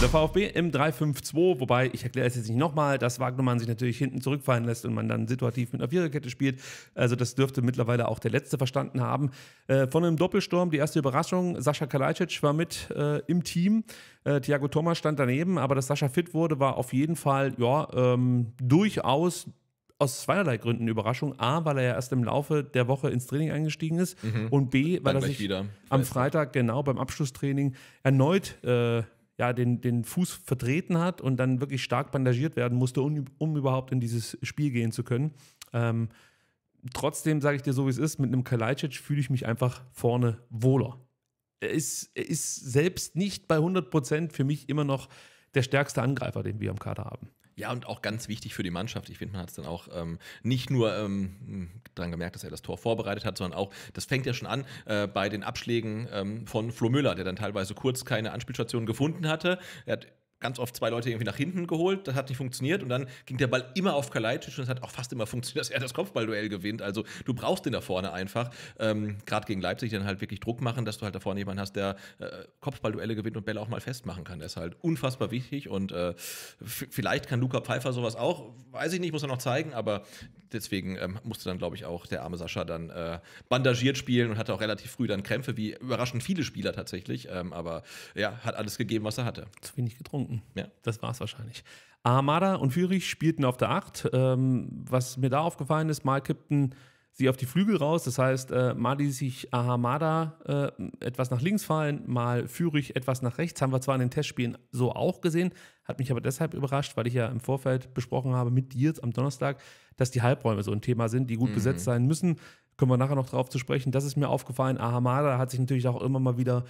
der VfB im 3-5-2, wobei ich erkläre es jetzt nicht nochmal, dass Wagnermann sich natürlich hinten zurückfallen lässt und man dann situativ mit einer Viererkette spielt. Also das dürfte mittlerweile auch der Letzte verstanden haben. Äh, von einem Doppelsturm die erste Überraschung. Sascha Kalajdzic war mit äh, im Team. Äh, Thiago Thomas stand daneben, aber dass Sascha fit wurde, war auf jeden Fall ja, ähm, durchaus aus zweierlei Gründen Überraschung. A, weil er ja erst im Laufe der Woche ins Training eingestiegen ist. Mhm. Und B, weil Dann er sich am Freitag genau beim Abschlusstraining erneut äh, ja, den, den Fuß vertreten hat und dann wirklich stark bandagiert werden musste, um, um überhaupt in dieses Spiel gehen zu können. Ähm, trotzdem sage ich dir so, wie es ist, mit einem Kalajdzic fühle ich mich einfach vorne wohler. Er ist, er ist selbst nicht bei 100 Prozent für mich immer noch der stärkste Angreifer, den wir im Kader haben. Ja, und auch ganz wichtig für die Mannschaft. Ich finde, man hat es dann auch ähm, nicht nur ähm, daran gemerkt, dass er das Tor vorbereitet hat, sondern auch, das fängt ja schon an äh, bei den Abschlägen ähm, von Flo Müller, der dann teilweise kurz keine Anspielstation gefunden hatte. Er hat ganz oft zwei Leute irgendwie nach hinten geholt, das hat nicht funktioniert und dann ging der Ball immer auf Kalajdzic und es hat auch fast immer funktioniert, dass er das Kopfballduell gewinnt. Also du brauchst den da vorne einfach, ähm, gerade gegen Leipzig dann halt wirklich Druck machen, dass du halt da vorne jemanden hast, der äh, Kopfballduelle gewinnt und Bälle auch mal festmachen kann. Das ist halt unfassbar wichtig und äh, vielleicht kann Luca Pfeiffer sowas auch, weiß ich nicht, muss er noch zeigen, aber deswegen ähm, musste dann, glaube ich, auch der arme Sascha dann äh, bandagiert spielen und hatte auch relativ früh dann Krämpfe, wie überraschend viele Spieler tatsächlich, ähm, aber ja, hat alles gegeben, was er hatte. Zu wenig getrunken. Minuten. Ja, das war's wahrscheinlich. Ahamada und Fürich spielten auf der 8. Ähm, was mir da aufgefallen ist, mal kippten sie auf die Flügel raus. Das heißt, äh, mal ließ sich Ahamada äh, etwas nach links fallen, mal Fürich etwas nach rechts. Haben wir zwar in den Testspielen so auch gesehen, hat mich aber deshalb überrascht, weil ich ja im Vorfeld besprochen habe mit dir am Donnerstag, dass die Halbräume so ein Thema sind, die gut mhm. besetzt sein müssen. Können wir nachher noch drauf zu sprechen. Das ist mir aufgefallen. Ahamada hat sich natürlich auch immer mal wieder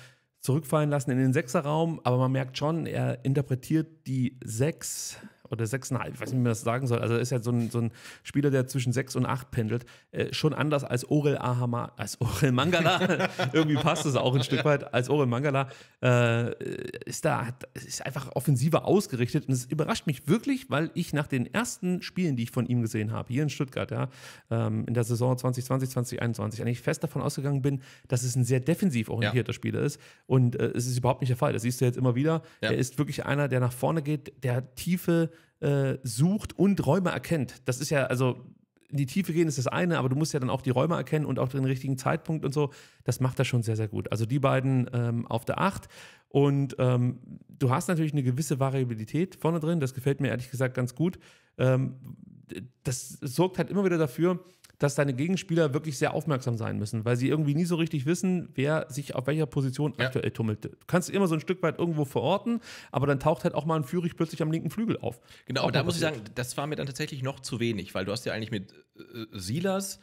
zurückfallen lassen in den Sechserraum, aber man merkt schon, er interpretiert die Sechs oder 6,5, ich weiß nicht, wie man das sagen soll. Also er ist ja so ein, so ein Spieler, der zwischen 6 und 8 pendelt. Äh, schon anders als Orel Ahama, als Orel Mangala. Irgendwie passt es auch ein Stück weit. Als Orel Mangala äh, ist da, ist einfach offensiver ausgerichtet. Und es überrascht mich wirklich, weil ich nach den ersten Spielen, die ich von ihm gesehen habe, hier in Stuttgart, ja, ähm, in der Saison 2020, 2021, eigentlich fest davon ausgegangen bin, dass es ein sehr defensiv orientierter ja. Spieler ist. Und äh, es ist überhaupt nicht der Fall. Das siehst du jetzt immer wieder. Ja. Er ist wirklich einer, der nach vorne geht, der tiefe äh, sucht und Räume erkennt. Das ist ja, also in die Tiefe gehen ist das eine, aber du musst ja dann auch die Räume erkennen und auch den richtigen Zeitpunkt und so. Das macht er schon sehr, sehr gut. Also die beiden ähm, auf der Acht. Und ähm, du hast natürlich eine gewisse Variabilität vorne drin. Das gefällt mir ehrlich gesagt ganz gut. Ähm, das sorgt halt immer wieder dafür, dass deine Gegenspieler wirklich sehr aufmerksam sein müssen, weil sie irgendwie nie so richtig wissen, wer sich auf welcher Position ja. aktuell tummelt. Du kannst immer so ein Stück weit irgendwo verorten, aber dann taucht halt auch mal ein Führig plötzlich am linken Flügel auf. Genau, aber da muss ich sagen, das war mir dann tatsächlich noch zu wenig, weil du hast ja eigentlich mit äh, Silas,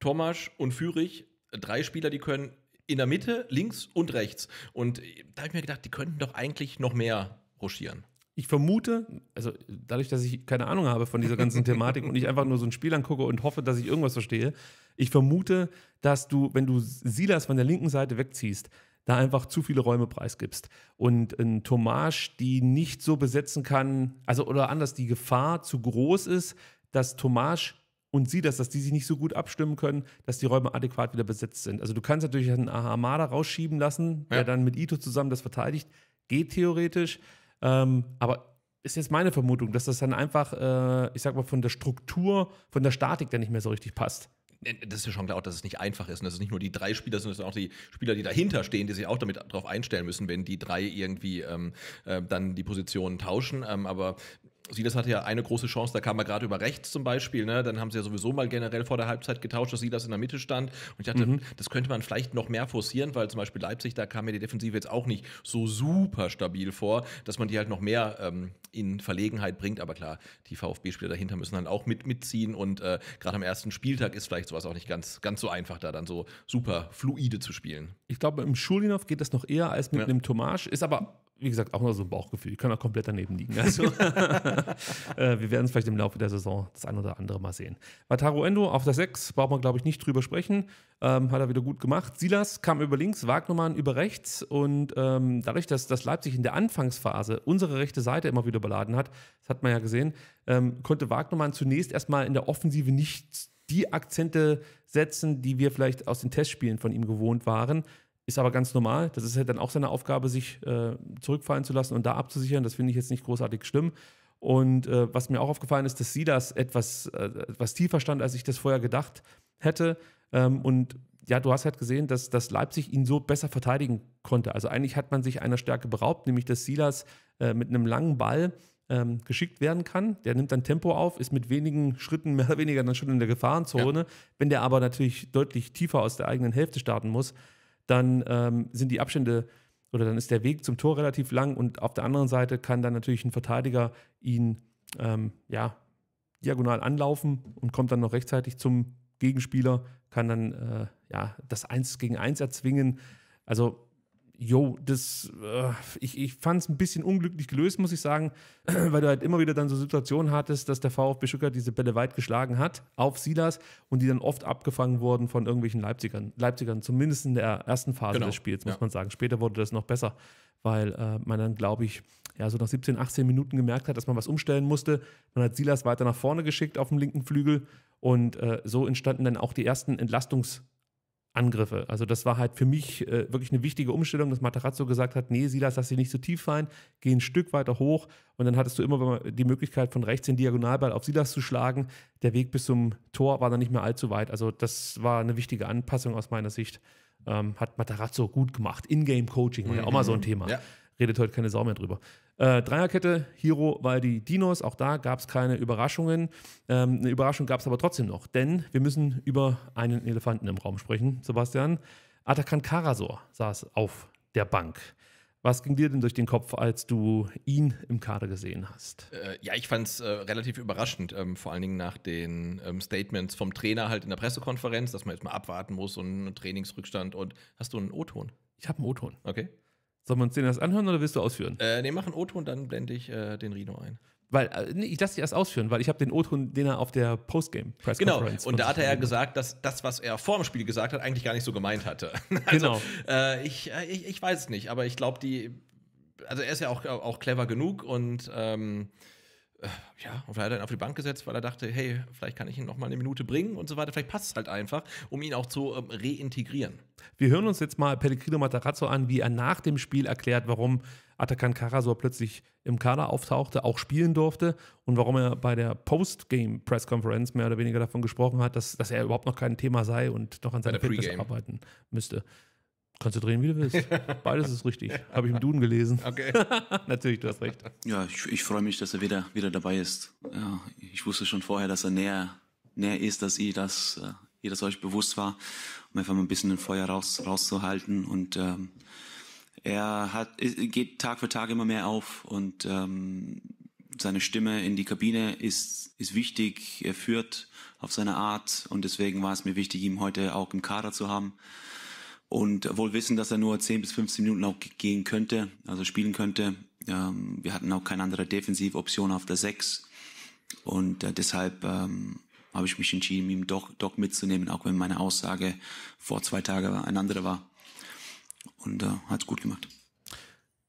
Tomasch und Führig äh, drei Spieler, die können in der Mitte, links und rechts. Und da habe ich mir gedacht, die könnten doch eigentlich noch mehr ruschieren ich vermute, also dadurch, dass ich keine Ahnung habe von dieser ganzen Thematik und ich einfach nur so ein Spiel angucke und hoffe, dass ich irgendwas verstehe, ich vermute, dass du, wenn du Silas von der linken Seite wegziehst, da einfach zu viele Räume preisgibst. Und ein Tomasch, die nicht so besetzen kann, also oder anders, die Gefahr zu groß ist, dass Tomasch und Silas, dass die sich nicht so gut abstimmen können, dass die Räume adäquat wieder besetzt sind. Also du kannst natürlich einen Ahamada rausschieben lassen, ja. der dann mit Ito zusammen das verteidigt. Geht theoretisch. Ähm, aber ist jetzt meine Vermutung, dass das dann einfach, äh, ich sag mal, von der Struktur, von der Statik dann nicht mehr so richtig passt. Äh, das ist ja schon klar, dass es nicht einfach ist. Und dass es nicht nur die drei Spieler sind, sondern auch die Spieler, die dahinter stehen, die sich auch damit darauf einstellen müssen, wenn die drei irgendwie ähm, äh, dann die Positionen tauschen. Ähm, aber Silas hatte ja eine große Chance, da kam er gerade über rechts zum Beispiel. Ne? Dann haben sie ja sowieso mal generell vor der Halbzeit getauscht, dass Silas in der Mitte stand. Und ich dachte, mhm. das könnte man vielleicht noch mehr forcieren, weil zum Beispiel Leipzig, da kam mir die Defensive jetzt auch nicht so super stabil vor, dass man die halt noch mehr ähm, in Verlegenheit bringt. Aber klar, die VfB-Spieler dahinter müssen dann auch mit, mitziehen. Und äh, gerade am ersten Spieltag ist vielleicht sowas auch nicht ganz, ganz so einfach, da dann so super fluide zu spielen. Ich glaube, im Schulinov geht das noch eher als mit ja. einem Tomasch. Ist aber wie gesagt, auch nur so ein Bauchgefühl. Die können auch komplett daneben liegen. Also, äh, wir werden es vielleicht im Laufe der Saison das ein oder andere mal sehen. Wataru Endo auf der 6, braucht man, glaube ich, nicht drüber sprechen. Ähm, hat er wieder gut gemacht. Silas kam über links, Wagnermann über rechts. Und ähm, dadurch, dass, dass Leipzig in der Anfangsphase unsere rechte Seite immer wieder beladen hat, das hat man ja gesehen, ähm, konnte Wagnermann zunächst erstmal in der Offensive nicht die Akzente setzen, die wir vielleicht aus den Testspielen von ihm gewohnt waren. Ist aber ganz normal. Das ist halt dann auch seine Aufgabe, sich äh, zurückfallen zu lassen und da abzusichern. Das finde ich jetzt nicht großartig schlimm. Und äh, was mir auch aufgefallen ist, dass sie das etwas, äh, etwas tiefer stand, als ich das vorher gedacht hätte. Ähm, und ja, du hast halt gesehen, dass, dass Leipzig ihn so besser verteidigen konnte. Also eigentlich hat man sich einer Stärke beraubt, nämlich dass Silas äh, mit einem langen Ball ähm, geschickt werden kann. Der nimmt dann Tempo auf, ist mit wenigen Schritten mehr oder weniger dann schon in der Gefahrenzone. Ja. Wenn der aber natürlich deutlich tiefer aus der eigenen Hälfte starten muss, dann ähm, sind die Abstände oder dann ist der Weg zum Tor relativ lang und auf der anderen Seite kann dann natürlich ein Verteidiger ihn ähm, ja, diagonal anlaufen und kommt dann noch rechtzeitig zum Gegenspieler, kann dann äh, ja, das 1 gegen 1 erzwingen. Also jo, das, äh, ich, ich fand es ein bisschen unglücklich gelöst, muss ich sagen, weil du halt immer wieder dann so Situationen hattest, dass der VfB Stuttgart diese Bälle weit geschlagen hat auf Silas und die dann oft abgefangen wurden von irgendwelchen Leipzigern, Leipzigern zumindest in der ersten Phase genau. des Spiels, muss ja. man sagen. Später wurde das noch besser, weil äh, man dann, glaube ich, ja, so nach 17, 18 Minuten gemerkt hat, dass man was umstellen musste. Man hat Silas weiter nach vorne geschickt auf dem linken Flügel und äh, so entstanden dann auch die ersten Entlastungs- Angriffe. Also das war halt für mich äh, wirklich eine wichtige Umstellung, dass Matarazzo gesagt hat, nee, Silas, lass dich nicht zu so tief fallen, geh ein Stück weiter hoch und dann hattest du immer die Möglichkeit, von rechts den Diagonalball auf Silas zu schlagen. Der Weg bis zum Tor war dann nicht mehr allzu weit. Also das war eine wichtige Anpassung aus meiner Sicht. Ähm, hat Matarazzo gut gemacht. Ingame coaching war ja auch mal mhm. so ein Thema. Ja redet heute keine Sau mehr drüber. Äh, Dreierkette, Hiro, Waldi, Dinos, auch da gab es keine Überraschungen. Ähm, eine Überraschung gab es aber trotzdem noch, denn wir müssen über einen Elefanten im Raum sprechen, Sebastian. Atakan Karasor saß auf der Bank. Was ging dir denn durch den Kopf, als du ihn im Kader gesehen hast? Äh, ja, ich fand es äh, relativ überraschend, ähm, vor allen Dingen nach den ähm, Statements vom Trainer halt in der Pressekonferenz, dass man jetzt mal abwarten muss und einen Trainingsrückstand und hast du einen O-Ton? Ich habe einen O-Ton. Okay. Sollen wir uns den erst anhören oder willst du ausführen? Äh, nee, mach einen O-Ton, dann blende ich äh, den Rino ein. Weil, äh, nee, ich lasse dich erst ausführen, weil ich habe den O-Ton, den er auf der Postgame Press Genau, und da hat er ja gesagt, dass das, was er vor dem Spiel gesagt hat, eigentlich gar nicht so gemeint hatte. also, genau. Äh, ich, äh, ich, ich weiß es nicht, aber ich glaube, die, also er ist ja auch, auch clever genug und ähm, ja, und hat er ihn auf die Bank gesetzt, weil er dachte, hey, vielleicht kann ich ihn noch mal eine Minute bringen und so weiter. Vielleicht passt es halt einfach, um ihn auch zu ähm, reintegrieren. Wir hören uns jetzt mal Pellegrino Matarazzo an, wie er nach dem Spiel erklärt, warum Atakan Karasor plötzlich im Kader auftauchte, auch spielen durfte und warum er bei der Post-Game-Press-Konferenz mehr oder weniger davon gesprochen hat, dass, dass er überhaupt noch kein Thema sei und noch an seiner Fitness arbeiten müsste. Kannst du drehen, wie du willst. Beides ist richtig. Habe ich im Duden gelesen. Okay. Natürlich, du hast recht. Ja, ich, ich freue mich, dass er wieder, wieder dabei ist. Ja, ich wusste schon vorher, dass er näher, näher ist, dass ihr das, äh, ihr das euch bewusst war, um einfach mal ein bisschen ein Feuer raus, rauszuhalten. Und ähm, er hat, geht Tag für Tag immer mehr auf und ähm, seine Stimme in die Kabine ist, ist wichtig. Er führt auf seine Art und deswegen war es mir wichtig, ihn heute auch im Kader zu haben und wohl wissen, dass er nur 10 bis 15 Minuten auch gehen könnte, also spielen könnte. Ähm, wir hatten auch keine andere Defensivoption auf der 6 und äh, deshalb ähm, habe ich mich entschieden, ihm doch, doch mitzunehmen, auch wenn meine Aussage vor zwei Tagen eine andere war. Und äh, hat gut gemacht.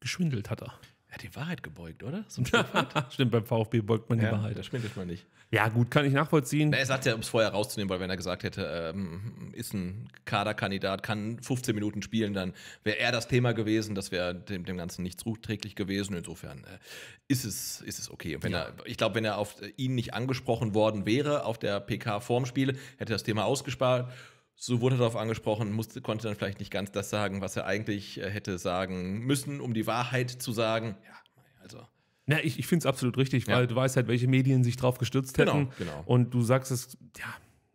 Geschwindelt hat er. Er hat die Wahrheit gebeugt, oder? stimmt, beim VfB beugt man die ja, Wahrheit. Das stimmt man nicht. Ja, gut, kann ich nachvollziehen. Na, er sagt ja, um es vorher rauszunehmen, weil wenn er gesagt hätte, ähm, ist ein Kaderkandidat, kann 15 Minuten spielen, dann wäre er das Thema gewesen, das wäre dem, dem Ganzen nicht zuträglich gewesen. Insofern äh, ist, es, ist es okay. wenn ja. er, ich glaube, wenn er auf ihn nicht angesprochen worden wäre auf der PK vorm hätte er das Thema ausgespart so wurde er darauf angesprochen, musste, konnte dann vielleicht nicht ganz das sagen, was er eigentlich äh, hätte sagen müssen, um die Wahrheit zu sagen. Ja, also. Na, ich, ich finde es absolut richtig, weil ja. du weißt halt, welche Medien sich drauf gestützt genau, hätten. Genau. Und du sagst es, ja,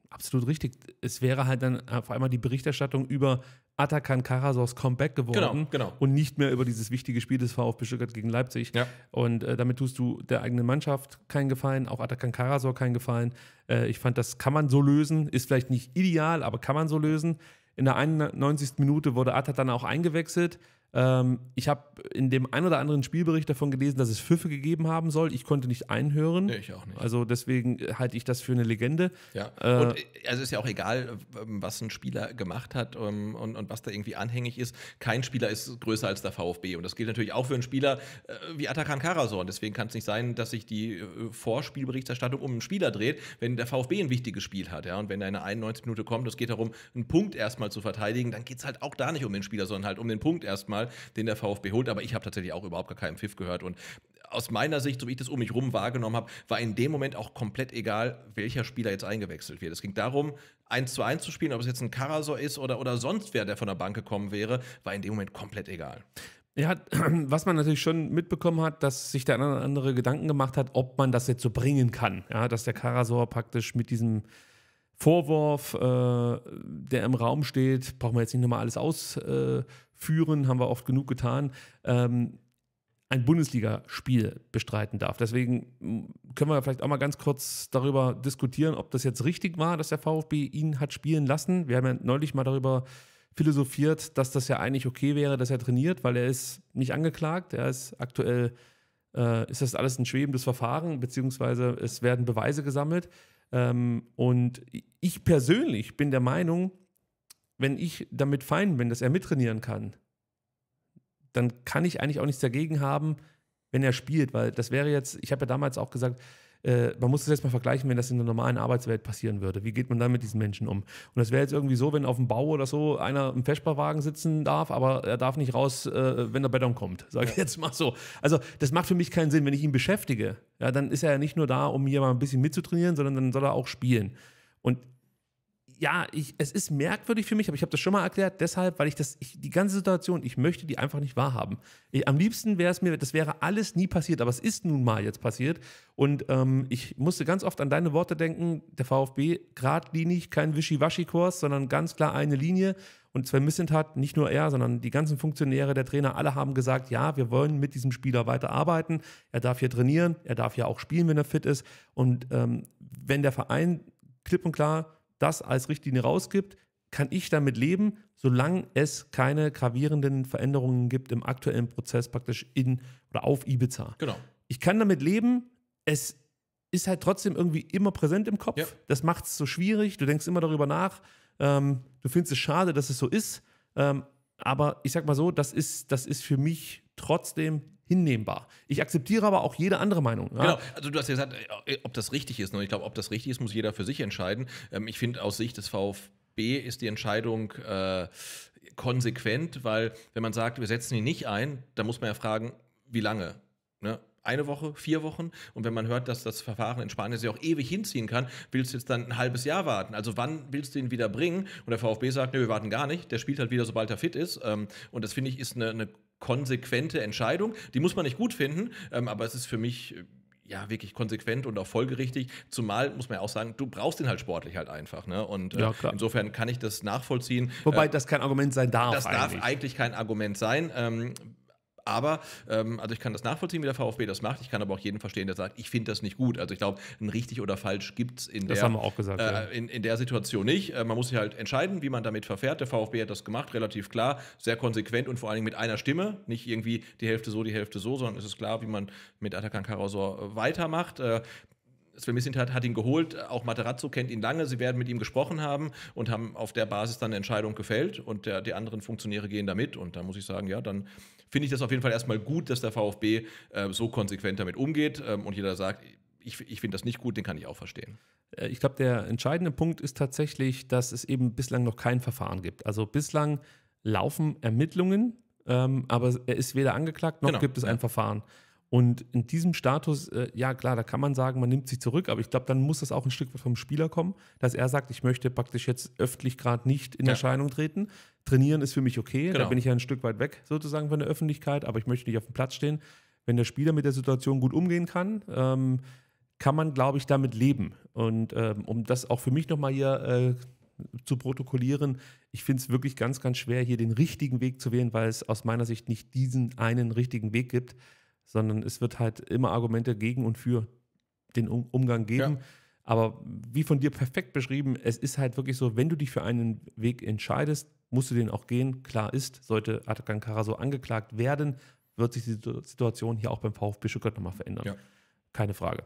absolut richtig. Es wäre halt dann äh, auf einmal die Berichterstattung über Atakan Karasors Comeback geworden genau, genau. und nicht mehr über dieses wichtige Spiel des VfB Stuttgart gegen Leipzig. Ja. Und äh, damit tust du der eigenen Mannschaft keinen Gefallen, auch Atakan Karasor keinen Gefallen. Äh, ich fand, das kann man so lösen, ist vielleicht nicht ideal, aber kann man so lösen. In der 91. Minute wurde Atat dann auch eingewechselt. Ähm, ich habe in dem ein oder anderen Spielbericht davon gelesen, dass es Pfiffe gegeben haben soll. Ich konnte nicht einhören. Nee, ich auch nicht. Also deswegen äh, halte ich das für eine Legende. Ja. Äh, und äh, also ist ja auch egal, ähm, was ein Spieler gemacht hat ähm, und, und was da irgendwie anhängig ist. Kein Spieler ist größer als der VfB. Und das gilt natürlich auch für einen Spieler äh, wie Atakan Und Deswegen kann es nicht sein, dass sich die Vorspielberichterstattung um einen Spieler dreht, wenn der VfB ein wichtiges Spiel hat. Ja? Und wenn da eine 91 Minute kommt, es geht darum, einen Punkt erstmal zu verteidigen, dann geht es halt auch da nicht um den Spieler, sondern halt um den Punkt erstmal den der VfB holt. Aber ich habe tatsächlich auch überhaupt gar keinen Pfiff gehört. Und aus meiner Sicht, so wie ich das um mich rum wahrgenommen habe, war in dem Moment auch komplett egal, welcher Spieler jetzt eingewechselt wird. Es ging darum, 1 zu 1 zu spielen, ob es jetzt ein Karasor ist oder, oder sonst wer, der von der Bank gekommen wäre, war in dem Moment komplett egal. Ja, was man natürlich schon mitbekommen hat, dass sich der eine oder andere Gedanken gemacht hat, ob man das jetzt so bringen kann. Ja, dass der Karasor praktisch mit diesem Vorwurf, äh, der im Raum steht, brauchen wir jetzt nicht nochmal alles ausschmücken, äh, führen, haben wir oft genug getan, ähm, ein Bundesligaspiel bestreiten darf. Deswegen mm, können wir vielleicht auch mal ganz kurz darüber diskutieren, ob das jetzt richtig war, dass der VfB ihn hat spielen lassen. Wir haben ja neulich mal darüber philosophiert, dass das ja eigentlich okay wäre, dass er trainiert, weil er ist nicht angeklagt, er ist aktuell, äh, ist das alles ein schwebendes Verfahren, beziehungsweise es werden Beweise gesammelt. Ähm, und ich persönlich bin der Meinung, wenn ich damit fein bin, dass er mittrainieren kann, dann kann ich eigentlich auch nichts dagegen haben, wenn er spielt, weil das wäre jetzt, ich habe ja damals auch gesagt, äh, man muss das jetzt mal vergleichen, wenn das in der normalen Arbeitswelt passieren würde. Wie geht man dann mit diesen Menschen um? Und das wäre jetzt irgendwie so, wenn auf dem Bau oder so einer im Feschbarwagen sitzen darf, aber er darf nicht raus, äh, wenn der Beton kommt. Sage ich ja. jetzt mal so. Also, das macht für mich keinen Sinn. Wenn ich ihn beschäftige, ja, dann ist er ja nicht nur da, um hier mal ein bisschen mitzutrainieren, sondern dann soll er auch spielen. Und ja, ich, es ist merkwürdig für mich, aber ich habe das schon mal erklärt, deshalb, weil ich das, ich, die ganze Situation, ich möchte die einfach nicht wahrhaben. Ich, am liebsten wäre es mir, das wäre alles nie passiert, aber es ist nun mal jetzt passiert. Und ähm, ich musste ganz oft an deine Worte denken, der VfB, gradlinig, kein Wischiwaschi-Kurs, sondern ganz klar eine Linie. Und Sven Missentat, nicht nur er, sondern die ganzen Funktionäre, der Trainer, alle haben gesagt, ja, wir wollen mit diesem Spieler weiter arbeiten. Er darf hier trainieren, er darf ja auch spielen, wenn er fit ist. Und ähm, wenn der Verein klipp und klar das als Richtlinie rausgibt, kann ich damit leben, solange es keine gravierenden Veränderungen gibt im aktuellen Prozess praktisch in oder auf Ibiza. Genau. Ich kann damit leben, es ist halt trotzdem irgendwie immer präsent im Kopf. Ja. Das macht es so schwierig, du denkst immer darüber nach, ähm, du findest es schade, dass es so ist, ähm, aber ich sag mal so, das ist, das ist für mich trotzdem hinnehmbar. Ich akzeptiere aber auch jede andere Meinung. Ja? Genau, also du hast ja gesagt, äh, ob das richtig ist. Ne? ich glaube, ob das richtig ist, muss jeder für sich entscheiden. Ähm, ich finde, aus Sicht des VfB ist die Entscheidung äh, konsequent, weil wenn man sagt, wir setzen ihn nicht ein, dann muss man ja fragen, wie lange? Ne? eine Woche, vier Wochen. Und wenn man hört, dass das Verfahren in Spanien sich auch ewig hinziehen kann, willst du jetzt dann ein halbes Jahr warten? Also wann willst du ihn wieder bringen? Und der VfB sagt, nö, wir warten gar nicht. Der spielt halt wieder, sobald er fit ist. Ähm, und das finde ich ist eine, eine konsequente Entscheidung. Die muss man nicht gut finden, ähm, aber es ist für mich äh, ja wirklich konsequent und auch folgerichtig. Zumal muss man ja auch sagen, du brauchst den halt sportlich halt einfach. Ne? Und äh, ja, äh, insofern kann ich das nachvollziehen. Wobei äh, das kein Argument sein darf. Das eigentlich. darf eigentlich kein Argument sein. Ähm, aber, ähm, also ich kann das nachvollziehen, wie der VfB das macht. Ich kann aber auch jeden verstehen, der sagt, ich finde das nicht gut. Also ich glaube, ein richtig oder falsch gibt es in, der, äh, ja. in, in der Situation nicht. Äh, man muss sich halt entscheiden, wie man damit verfährt. Der VfB hat das gemacht, relativ klar, sehr konsequent und vor allen Dingen mit einer Stimme. Nicht irgendwie die Hälfte so, die Hälfte so, sondern es ist klar, wie man mit Atakan Karasor äh, weitermacht. Äh, Sven Missintat hat ihn geholt, auch Materazzo kennt ihn lange, sie werden mit ihm gesprochen haben und haben auf der Basis dann eine Entscheidung gefällt und der, die anderen Funktionäre gehen damit und da muss ich sagen, ja, dann finde ich das auf jeden Fall erstmal gut, dass der VfB äh, so konsequent damit umgeht ähm, und jeder sagt, ich, ich finde das nicht gut, den kann ich auch verstehen. Äh, ich glaube, der entscheidende Punkt ist tatsächlich, dass es eben bislang noch kein Verfahren gibt. Also bislang laufen Ermittlungen, ähm, aber er ist weder angeklagt noch genau. gibt es ein ja. Verfahren. Und in diesem Status, äh, ja klar, da kann man sagen, man nimmt sich zurück, aber ich glaube, dann muss das auch ein Stück weit vom Spieler kommen, dass er sagt, ich möchte praktisch jetzt öffentlich gerade nicht in ja. Erscheinung treten. Trainieren ist für mich okay, genau. da bin ich ja ein Stück weit weg sozusagen von der Öffentlichkeit, aber ich möchte nicht auf dem Platz stehen. Wenn der Spieler mit der Situation gut umgehen kann, ähm, kann man, glaube ich, damit leben. Und ähm, um das auch für mich nochmal hier äh, zu protokollieren, ich finde es wirklich ganz, ganz schwer, hier den richtigen Weg zu wählen, weil es aus meiner Sicht nicht diesen einen richtigen Weg gibt sondern es wird halt immer Argumente gegen und für den um Umgang geben. Ja. Aber wie von dir perfekt beschrieben, es ist halt wirklich so, wenn du dich für einen Weg entscheidest, musst du den auch gehen. Klar ist, sollte Atakan so angeklagt werden, wird sich die Situation hier auch beim VfB Stuttgart nochmal verändern. Ja. Keine Frage.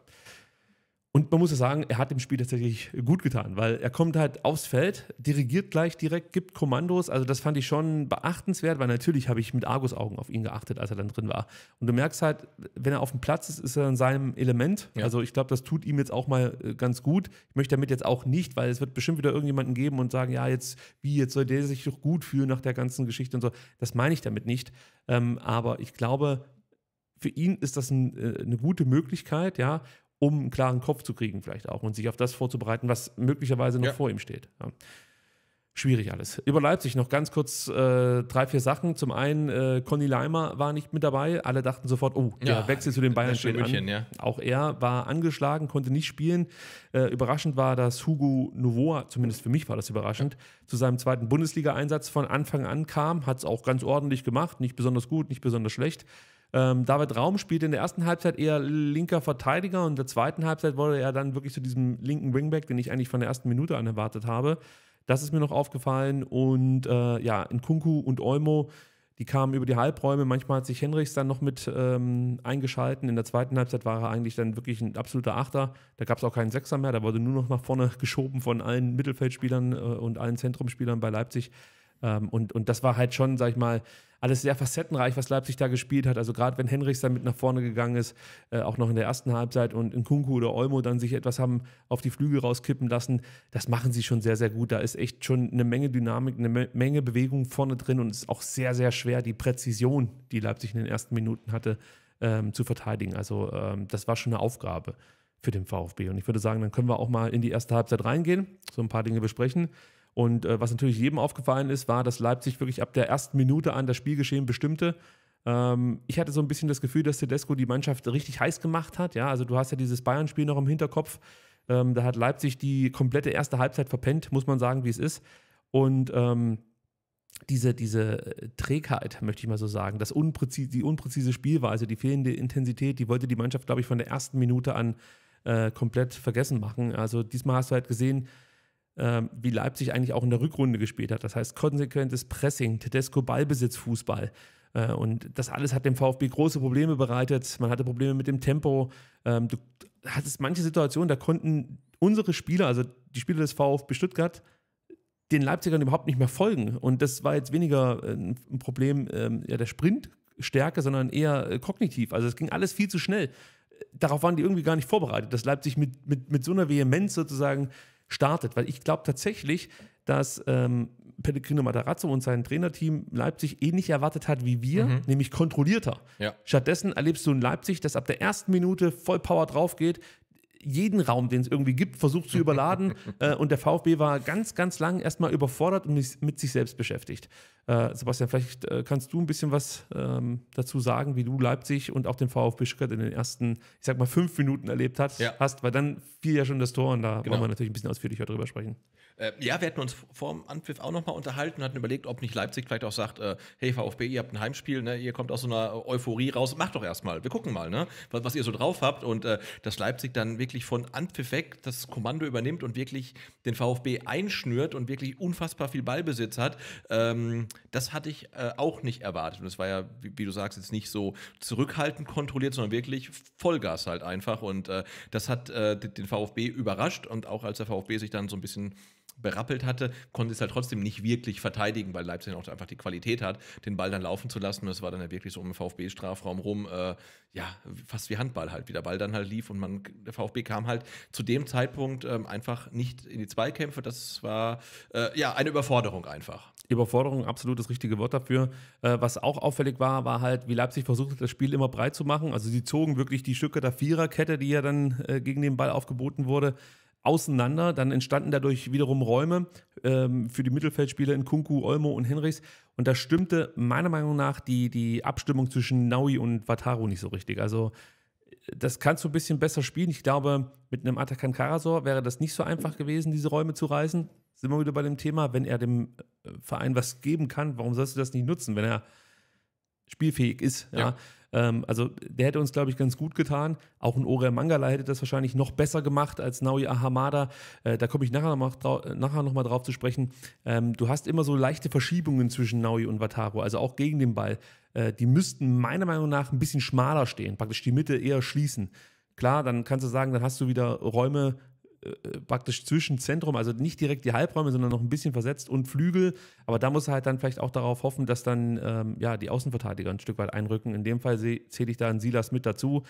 Und man muss ja sagen, er hat dem Spiel tatsächlich gut getan, weil er kommt halt aufs Feld, dirigiert gleich direkt, gibt Kommandos. Also das fand ich schon beachtenswert, weil natürlich habe ich mit Argus-Augen auf ihn geachtet, als er dann drin war. Und du merkst halt, wenn er auf dem Platz ist, ist er in seinem Element. Ja. Also ich glaube, das tut ihm jetzt auch mal äh, ganz gut. Ich möchte damit jetzt auch nicht, weil es wird bestimmt wieder irgendjemanden geben und sagen, ja, jetzt, wie, jetzt soll der sich doch gut fühlen nach der ganzen Geschichte und so. Das meine ich damit nicht. Ähm, aber ich glaube, für ihn ist das ein, äh, eine gute Möglichkeit, ja um einen klaren Kopf zu kriegen, vielleicht auch und sich auf das vorzubereiten, was möglicherweise noch ja. vor ihm steht. Ja. Schwierig alles. Über Leipzig noch ganz kurz äh, drei, vier Sachen. Zum einen, äh, Conny Leimer war nicht mit dabei. Alle dachten sofort, oh, der ja, Wechsel zu den Bayern steht München, an. Ja. Auch er war angeschlagen, konnte nicht spielen. Äh, überraschend war, dass Hugo Novoa, zumindest für mich war das überraschend, ja. zu seinem zweiten Bundesliga-Einsatz von Anfang an kam. Hat es auch ganz ordentlich gemacht. Nicht besonders gut, nicht besonders schlecht. Ähm, David Raum spielte in der ersten Halbzeit eher linker Verteidiger und in der zweiten Halbzeit wurde er dann wirklich zu diesem linken Wingback, den ich eigentlich von der ersten Minute an erwartet habe. Das ist mir noch aufgefallen und äh, ja, in Kunku und Olmo, die kamen über die Halbräume. Manchmal hat sich Henrichs dann noch mit ähm, eingeschalten. In der zweiten Halbzeit war er eigentlich dann wirklich ein absoluter Achter. Da gab es auch keinen Sechser mehr. Da wurde nur noch nach vorne geschoben von allen Mittelfeldspielern äh, und allen Zentrumspielern bei Leipzig. Ähm, und, und das war halt schon, sag ich mal, alles sehr facettenreich, was Leipzig da gespielt hat. Also gerade wenn Henrichs dann mit nach vorne gegangen ist, äh, auch noch in der ersten Halbzeit und in Kunku oder Olmo dann sich etwas haben auf die Flügel rauskippen lassen, das machen sie schon sehr, sehr gut. Da ist echt schon eine Menge Dynamik, eine Me Menge Bewegung vorne drin und es ist auch sehr, sehr schwer, die Präzision, die Leipzig in den ersten Minuten hatte, ähm, zu verteidigen. Also ähm, das war schon eine Aufgabe für den VfB. Und ich würde sagen, dann können wir auch mal in die erste Halbzeit reingehen, so ein paar Dinge besprechen. Und äh, was natürlich jedem aufgefallen ist, war, dass Leipzig wirklich ab der ersten Minute an das Spielgeschehen bestimmte. Ähm, ich hatte so ein bisschen das Gefühl, dass Tedesco die Mannschaft richtig heiß gemacht hat. Ja, also du hast ja dieses Bayern-Spiel noch im Hinterkopf. Ähm, da hat Leipzig die komplette erste Halbzeit verpennt, muss man sagen, wie es ist. Und ähm, diese, diese äh, Trägheit, möchte ich mal so sagen, das unpräzise, die unpräzise Spielweise, die fehlende Intensität, die wollte die Mannschaft, glaube ich, von der ersten Minute an äh, komplett vergessen machen. Also diesmal hast du halt gesehen, ähm, wie Leipzig eigentlich auch in der Rückrunde gespielt hat. Das heißt, konsequentes Pressing, Tedesco Ballbesitz, Fußball. Äh, und das alles hat dem VfB große Probleme bereitet. Man hatte Probleme mit dem Tempo. Ähm, du hattest manche Situationen, da konnten unsere Spieler, also die Spieler des VfB Stuttgart, den Leipzigern überhaupt nicht mehr folgen. Und das war jetzt weniger äh, ein Problem ähm, ja, der Sprintstärke, sondern eher äh, kognitiv. Also es ging alles viel zu schnell. Darauf waren die irgendwie gar nicht vorbereitet, dass Leipzig mit, mit, mit so einer Vehemenz sozusagen startet. Weil ich glaube tatsächlich, dass ähm, Pellegrino Matarazzo und sein Trainerteam Leipzig ähnlich eh erwartet hat wie wir, mhm. nämlich kontrollierter. Ja. Stattdessen erlebst du in Leipzig, dass ab der ersten Minute voll Power drauf geht, jeden Raum, den es irgendwie gibt, versucht zu überladen. äh, und der VfB war ganz, ganz lang erstmal überfordert und mit sich selbst beschäftigt. Äh, Sebastian, vielleicht äh, kannst du ein bisschen was ähm, dazu sagen, wie du Leipzig und auch den VfB Stuttgart in den ersten, ich sag mal, fünf Minuten erlebt hat, ja. hast, weil dann fiel ja schon das Tor und da genau. wollen wir natürlich ein bisschen ausführlicher drüber sprechen. Äh, ja, wir hatten uns vor dem Anpfiff auch nochmal unterhalten hatten überlegt, ob nicht Leipzig vielleicht auch sagt, äh, hey VfB, ihr habt ein Heimspiel, ne? ihr kommt aus so einer äh, Euphorie raus, macht doch erstmal, wir gucken mal, ne? was, was ihr so drauf habt und äh, dass Leipzig dann wirklich von Anpfiff weg das Kommando übernimmt und wirklich den VfB einschnürt und wirklich unfassbar viel Ballbesitz hat, ähm, das hatte ich äh, auch nicht erwartet und es war ja, wie, wie, du sagst, jetzt nicht so zurückhaltend kontrolliert, sondern wirklich Vollgas halt einfach und äh, das hat den VfB überrascht und auch als der VfB sich dann so ein bisschen berappelt hatte, konnte es halt trotzdem nicht wirklich verteidigen, weil Leipzig auch einfach die Qualität hat, den Ball dann laufen zu lassen. Und es war dann ja wirklich so im VfB-Strafraum rum, äh, ja, fast wie Handball halt, wie der Ball dann halt lief und man, der VfB kam halt zu dem Zeitpunkt ähm, einfach nicht in die Zweikämpfe. Das war äh, ja eine Überforderung einfach. Überforderung, absolut das richtige Wort dafür. Äh, was auch auffällig war, war halt, wie Leipzig versucht hat, das Spiel immer breit zu machen. Also sie zogen wirklich die Stücke der Viererkette, die ja dann äh, gegen den Ball aufgeboten wurde, auseinander. Dann entstanden dadurch wiederum Räume ähm, für die Mittelfeldspieler in Kunku, Olmo und Henrichs. Und da stimmte meiner Meinung nach die, die Abstimmung zwischen Naui und Wataru nicht so richtig. Also das kannst du ein bisschen besser spielen. Ich glaube, mit einem Atakan Karasor wäre das nicht so einfach gewesen, diese Räume zu reißen. Sind wir wieder bei dem Thema, wenn er dem äh, Verein was geben kann, warum sollst du das nicht nutzen, wenn er spielfähig ist? Ja. ja. Ähm, also der hätte uns, glaube ich, ganz gut getan. Auch ein Orel Mangala hätte das wahrscheinlich noch besser gemacht als Naui Ahamada. Äh, da komme ich nachher nochmal noch drauf zu sprechen. Ähm, du hast immer so leichte Verschiebungen zwischen Naui und Wataru, also auch gegen den Ball. Äh, die müssten meiner Meinung nach ein bisschen schmaler stehen, praktisch die Mitte eher schließen. Klar, dann kannst du sagen, dann hast du wieder Räume äh, praktisch zwischen Zentrum, also nicht direkt die Halbräume, sondern noch ein bisschen versetzt und Flügel. Aber da muss er halt dann vielleicht auch darauf hoffen, dass dann ähm, ja, die Außenverteidiger ein Stück weit einrücken. In dem Fall zähle ich da einen Silas mit dazu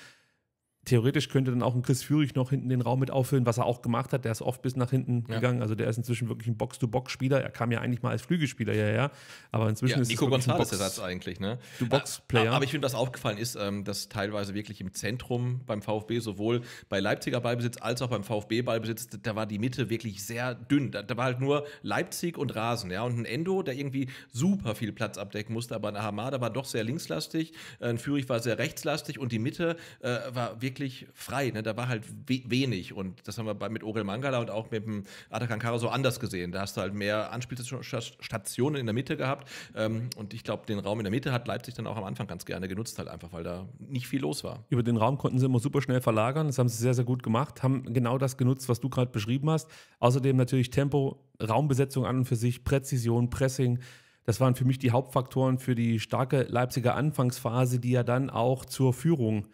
theoretisch könnte dann auch ein Chris Führig noch hinten den Raum mit auffüllen, was er auch gemacht hat. Der ist oft bis nach hinten ja. gegangen. Also der ist inzwischen wirklich ein Box-to-Box-Spieler. Er kam ja eigentlich mal als Flügelspieler hierher, aber inzwischen ja, ist Nico es Gonzalez Box, eigentlich, ne? Du Box-Player. Ah, aber ich finde, was aufgefallen ist, ähm, dass teilweise wirklich im Zentrum beim VfB sowohl bei Leipziger Ballbesitz als auch beim VfB Ballbesitz, da war die Mitte wirklich sehr dünn. Da, war halt nur Leipzig und Rasen, ja, und ein Endo, der irgendwie super viel Platz abdecken musste, aber ein Hamada war doch sehr linkslastig, ein Führig war sehr rechtslastig und die Mitte äh, war wirklich wirklich frei. Ne? Da war halt we wenig. Und das haben wir bei, mit Orel Mangala und auch mit dem Atakan Kara so anders gesehen. Da hast du halt mehr Anspielstationen in der Mitte gehabt. Ähm, und ich glaube, den Raum in der Mitte hat Leipzig dann auch am Anfang ganz gerne genutzt, halt einfach, weil da nicht viel los war. Über den Raum konnten sie immer super schnell verlagern. Das haben sie sehr, sehr gut gemacht. Haben genau das genutzt, was du gerade beschrieben hast. Außerdem natürlich Tempo, Raumbesetzung an und für sich, Präzision, Pressing. Das waren für mich die Hauptfaktoren für die starke Leipziger Anfangsphase, die ja dann auch zur Führung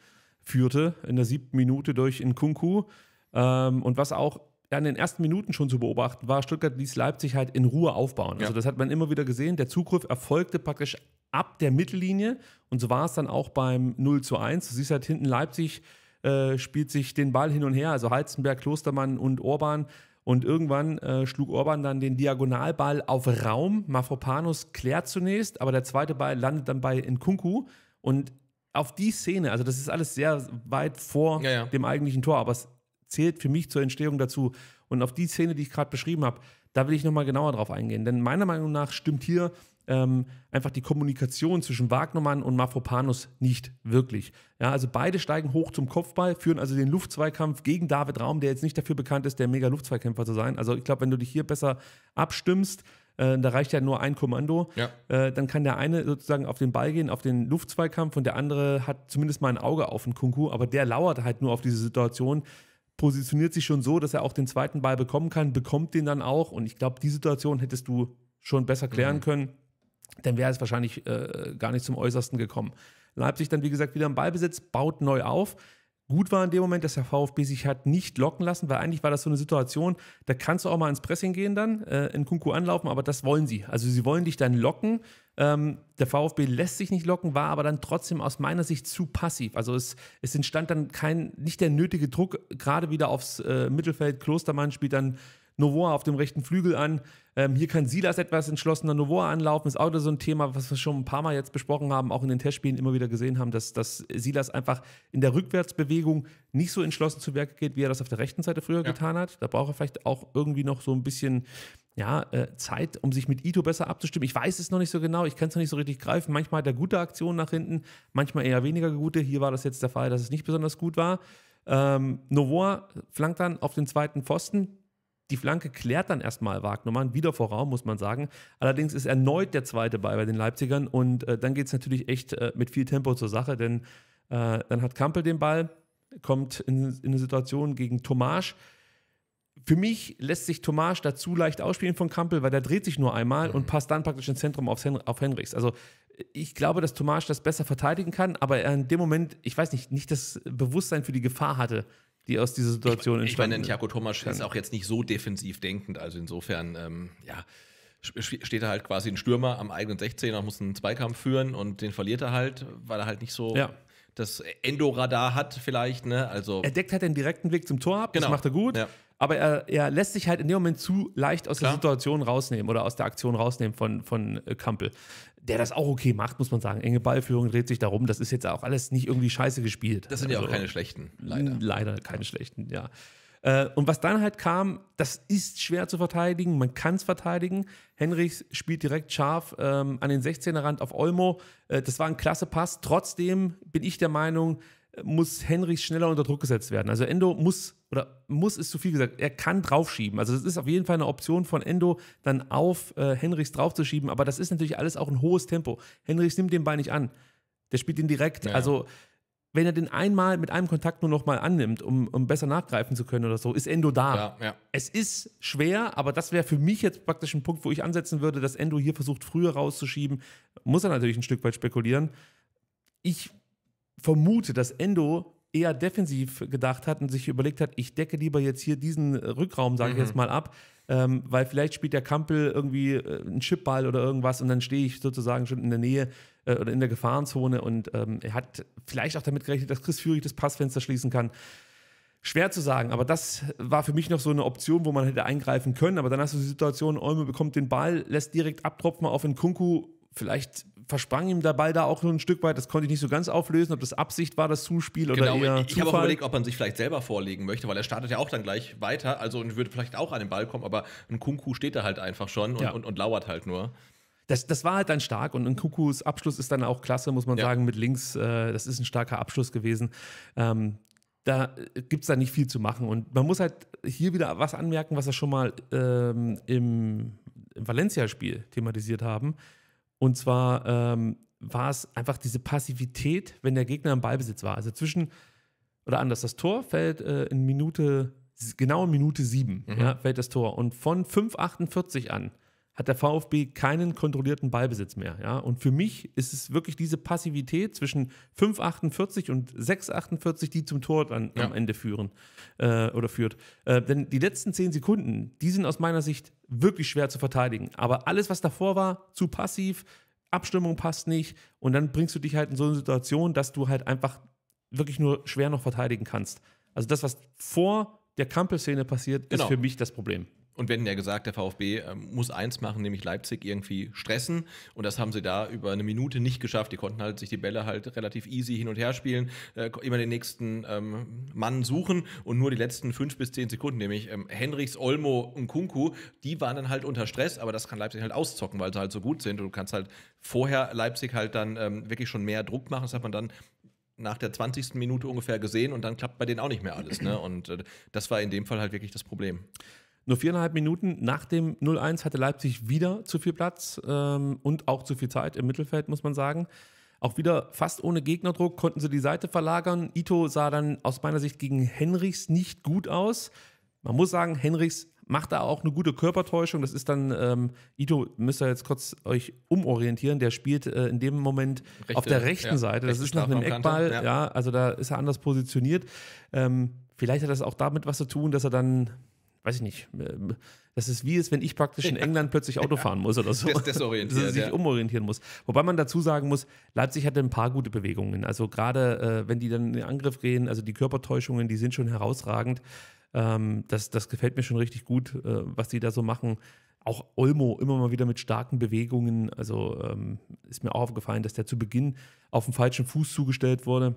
führte in der siebten Minute durch Nkunku. Ähm, und was auch ja, in den ersten Minuten schon zu beobachten war, Stuttgart ließ Leipzig halt in Ruhe aufbauen. Also ja. Also das hat man immer wieder gesehen. Der Zugriff erfolgte praktisch ab der Mittellinie und so war es dann auch beim 0 zu 1. Du siehst halt hinten Leipzig äh, spielt sich den Ball hin und her, also Heizenberg, Klostermann und Orban. Und irgendwann äh, schlug Orban dann den Diagonalball auf Raum. Mafropanus klärt zunächst, aber der zweite Ball landet dann bei Nkunku. Und auf die Szene, also das ist alles sehr weit vor ja, ja. dem eigentlichen Tor, aber es zählt für mich zur Entstehung dazu. Und auf die Szene, die ich gerade beschrieben habe, da will ich nochmal genauer drauf eingehen. Denn meiner Meinung nach stimmt hier ähm, einfach die Kommunikation zwischen Wagnermann und Mafropanus nicht wirklich. Ja, also beide steigen hoch zum Kopfball, führen also den Luftzweikampf gegen David Raum, der jetzt nicht dafür bekannt ist, der mega Luftzweikämpfer zu sein. Also ich glaube, wenn du dich hier besser abstimmst, äh, da reicht ja nur ein Kommando. Ja. Äh, dann kann der eine sozusagen auf den Ball gehen, auf den Luftzweikampf und der andere hat zumindest mal ein Auge auf den Kunku, aber der lauert halt nur auf diese Situation positioniert sich schon so, dass er auch den zweiten Ball bekommen kann, bekommt den dann auch. Und ich glaube, die Situation hättest du schon besser klären mhm. können. Dann wäre es wahrscheinlich äh, gar nicht zum Äußersten gekommen. Leipzig dann, wie gesagt, wieder im Ballbesitz, baut neu auf gut war in dem Moment, dass der VfB sich hat nicht locken lassen, weil eigentlich war das so eine Situation, da kannst du auch mal ins Pressing gehen dann, äh, in Kunku anlaufen, aber das wollen sie. Also sie wollen dich dann locken. Ähm, der VfB lässt sich nicht locken, war aber dann trotzdem aus meiner Sicht zu passiv. Also es, es entstand dann kein, nicht der nötige Druck, gerade wieder aufs äh, Mittelfeld. Klostermann spielt dann Novoa auf dem rechten Flügel an. Ähm, hier kann Silas etwas entschlossener Novoa anlaufen. Ist auch wieder so ein Thema, was wir schon ein paar Mal jetzt besprochen haben, auch in den Testspielen immer wieder gesehen haben, dass, dass Silas einfach in der Rückwärtsbewegung nicht so entschlossen zu Werke geht, wie er das auf der rechten Seite früher ja. getan hat. Da braucht er vielleicht auch irgendwie noch so ein bisschen ja, äh, Zeit, um sich mit Ito besser abzustimmen. Ich weiß es noch nicht so genau, ich kann es noch nicht so richtig greifen. Manchmal hat er gute Aktionen nach hinten, manchmal eher weniger gute. Hier war das jetzt der Fall, dass es nicht besonders gut war. Ähm, Novoa flankt dann auf den zweiten Pfosten. Die Flanke klärt dann erstmal Wagnermann, wieder vor Raum, muss man sagen. Allerdings ist erneut der zweite Ball bei den Leipzigern und äh, dann geht es natürlich echt äh, mit viel Tempo zur Sache, denn äh, dann hat Kampel den Ball, kommt in, in eine Situation gegen Tomasch. Für mich lässt sich Tomasch dazu leicht ausspielen von Kampel, weil der dreht sich nur einmal mhm. und passt dann praktisch ins Zentrum auf, Hen auf Henrichs. Also ich glaube, dass Tomasch das besser verteidigen kann, aber er in dem Moment, ich weiß nicht, nicht das Bewusstsein für die Gefahr hatte, die aus dieser Situation ich, entstanden Ich meine, Thiago Thomas ist auch jetzt nicht so defensiv denkend. Also insofern, ähm, ja, steht er halt quasi ein Stürmer am eigenen 16er, muss einen Zweikampf führen und den verliert er halt, weil er halt nicht so ja. das Endoradar hat vielleicht. Ne? Also er deckt halt den direkten Weg zum Tor ab, genau. das macht er gut. Ja. Aber er, er, lässt sich halt in dem Moment zu leicht aus Klar. der Situation rausnehmen oder aus der Aktion rausnehmen von, von äh, Kampel der das auch okay macht, muss man sagen. Enge Ballführung dreht sich darum. Das ist jetzt auch alles nicht irgendwie scheiße gespielt. Das sind also, ja auch also, keine schlechten, leider. Leider keine schlechten, ja. Äh, und was dann halt kam, das ist schwer zu verteidigen, man kann es verteidigen. Henrichs spielt direkt scharf ähm, an den 16er Rand auf Olmo. Äh, das war ein klasse Pass. Trotzdem bin ich der Meinung, muss Henrichs schneller unter Druck gesetzt werden. Also Endo muss, oder muss ist zu viel gesagt, er kann draufschieben. Also das ist auf jeden Fall eine Option von Endo, dann auf äh, Henrichs draufzuschieben, aber das ist natürlich alles auch ein hohes Tempo. Henrichs nimmt den Ball nicht an. Der spielt ihn direkt. Ja. Also wenn er den einmal mit einem Kontakt nur nochmal annimmt, um, um besser nachgreifen zu können oder so, ist Endo da. Ja, ja. Es ist schwer, aber das wäre für mich jetzt praktisch ein Punkt, wo ich ansetzen würde, dass Endo hier versucht, früher rauszuschieben. Muss er natürlich ein Stück weit spekulieren. Ich vermute, dass Endo eher defensiv gedacht hat und sich überlegt hat, ich decke lieber jetzt hier diesen Rückraum, sage mhm. ich jetzt mal, ab, ähm, weil vielleicht spielt der Kampel irgendwie äh, einen Chipball oder irgendwas und dann stehe ich sozusagen schon in der Nähe äh, oder in der Gefahrenzone und ähm, er hat vielleicht auch damit gerechnet, dass Chris Führig das Passfenster schließen kann. Schwer zu sagen, aber das war für mich noch so eine Option, wo man hätte eingreifen können. Aber dann hast du die Situation, Olme bekommt den Ball, lässt direkt abtropfen auf den Kunku vielleicht versprang ihm der Ball da auch nur ein Stück weit. Das konnte ich nicht so ganz auflösen, ob das Absicht war, das Zuspiel oder genau, eher ich, ich habe auch überlegt, ob man sich vielleicht selber vorlegen möchte, weil er startet ja auch dann gleich weiter. Also und würde vielleicht auch an den Ball kommen, aber ein Kunku steht da halt einfach schon und, ja. und, und lauert halt nur. Das, das war halt dann stark und ein Kukus Abschluss ist dann auch klasse, muss man ja. sagen, mit links. Äh, das ist ein starker Abschluss gewesen. Ähm, da gibt es da nicht viel zu machen. Und man muss halt hier wieder was anmerken, was wir schon mal ähm, im, im Valencia-Spiel thematisiert haben. Und zwar ähm, war es einfach diese Passivität, wenn der Gegner im Ballbesitz war. Also zwischen, oder anders, das Tor fällt äh, in Minute, genau in Minute 7, mhm. ja, fällt das Tor. Und von 5,48 an hat der VfB keinen kontrollierten Ballbesitz mehr. Ja? Und für mich ist es wirklich diese Passivität zwischen 5,48 und 6,48, die zum Tor dann ja. am Ende führen äh, oder führt. Äh, denn die letzten zehn Sekunden, die sind aus meiner Sicht wirklich schwer zu verteidigen. Aber alles, was davor war, zu passiv, Abstimmung passt nicht und dann bringst du dich halt in so eine Situation, dass du halt einfach wirklich nur schwer noch verteidigen kannst. Also das, was vor der Kampelszene passiert, genau. ist für mich das Problem. Und wir ja gesagt, der VfB ähm, muss eins machen, nämlich Leipzig irgendwie stressen. Und das haben sie da über eine Minute nicht geschafft. Die konnten halt sich die Bälle halt relativ easy hin und her spielen, äh, immer den nächsten ähm, Mann suchen und nur die letzten fünf bis zehn Sekunden, nämlich ähm, Henrichs, Olmo und Kunku, die waren dann halt unter Stress, aber das kann Leipzig halt auszocken, weil sie halt so gut sind. Und du kannst halt vorher Leipzig halt dann wirklich schon mehr Druck machen. Das hat man dann nach der 20. Minute ungefähr gesehen und dann klappt bei denen auch nicht mehr alles. Ne? Und äh, das war in dem Fall halt wirklich das Problem. Nur viereinhalb Minuten nach dem 0-1 hatte Leipzig wieder zu viel Platz ähm, und auch zu viel Zeit im Mittelfeld, muss man sagen. Auch wieder fast ohne Gegnerdruck konnten sie die Seite verlagern. Ito sah dann aus meiner Sicht gegen Henrichs nicht gut aus. Man muss sagen, Henrichs macht da auch eine gute Körpertäuschung. Das ist dann, ähm, Ito, müsst ihr jetzt kurz euch umorientieren. Der spielt äh, in dem Moment Rechte, auf der rechten ja, Seite. Das ist nach einem Eckball. Ja. ja. also da ist er anders positioniert. Ähm, vielleicht hat das auch damit was zu tun, dass er dann weiß ich nicht, äh, das ist wie es, wenn ich praktisch in England plötzlich Auto fahren muss oder so. Des, desorientiert. Dass ich ja. umorientieren muss. Wobei man dazu sagen muss, Leipzig hatte ein paar gute Bewegungen. Also gerade, äh, wenn die dann in den Angriff gehen, also die Körpertäuschungen, die sind schon herausragend. Ähm, das, das gefällt mir schon richtig gut, äh, was die da so machen. Auch Olmo immer mal wieder mit starken Bewegungen. Also ähm, ist mir auch aufgefallen, dass der zu Beginn auf dem falschen Fuß zugestellt wurde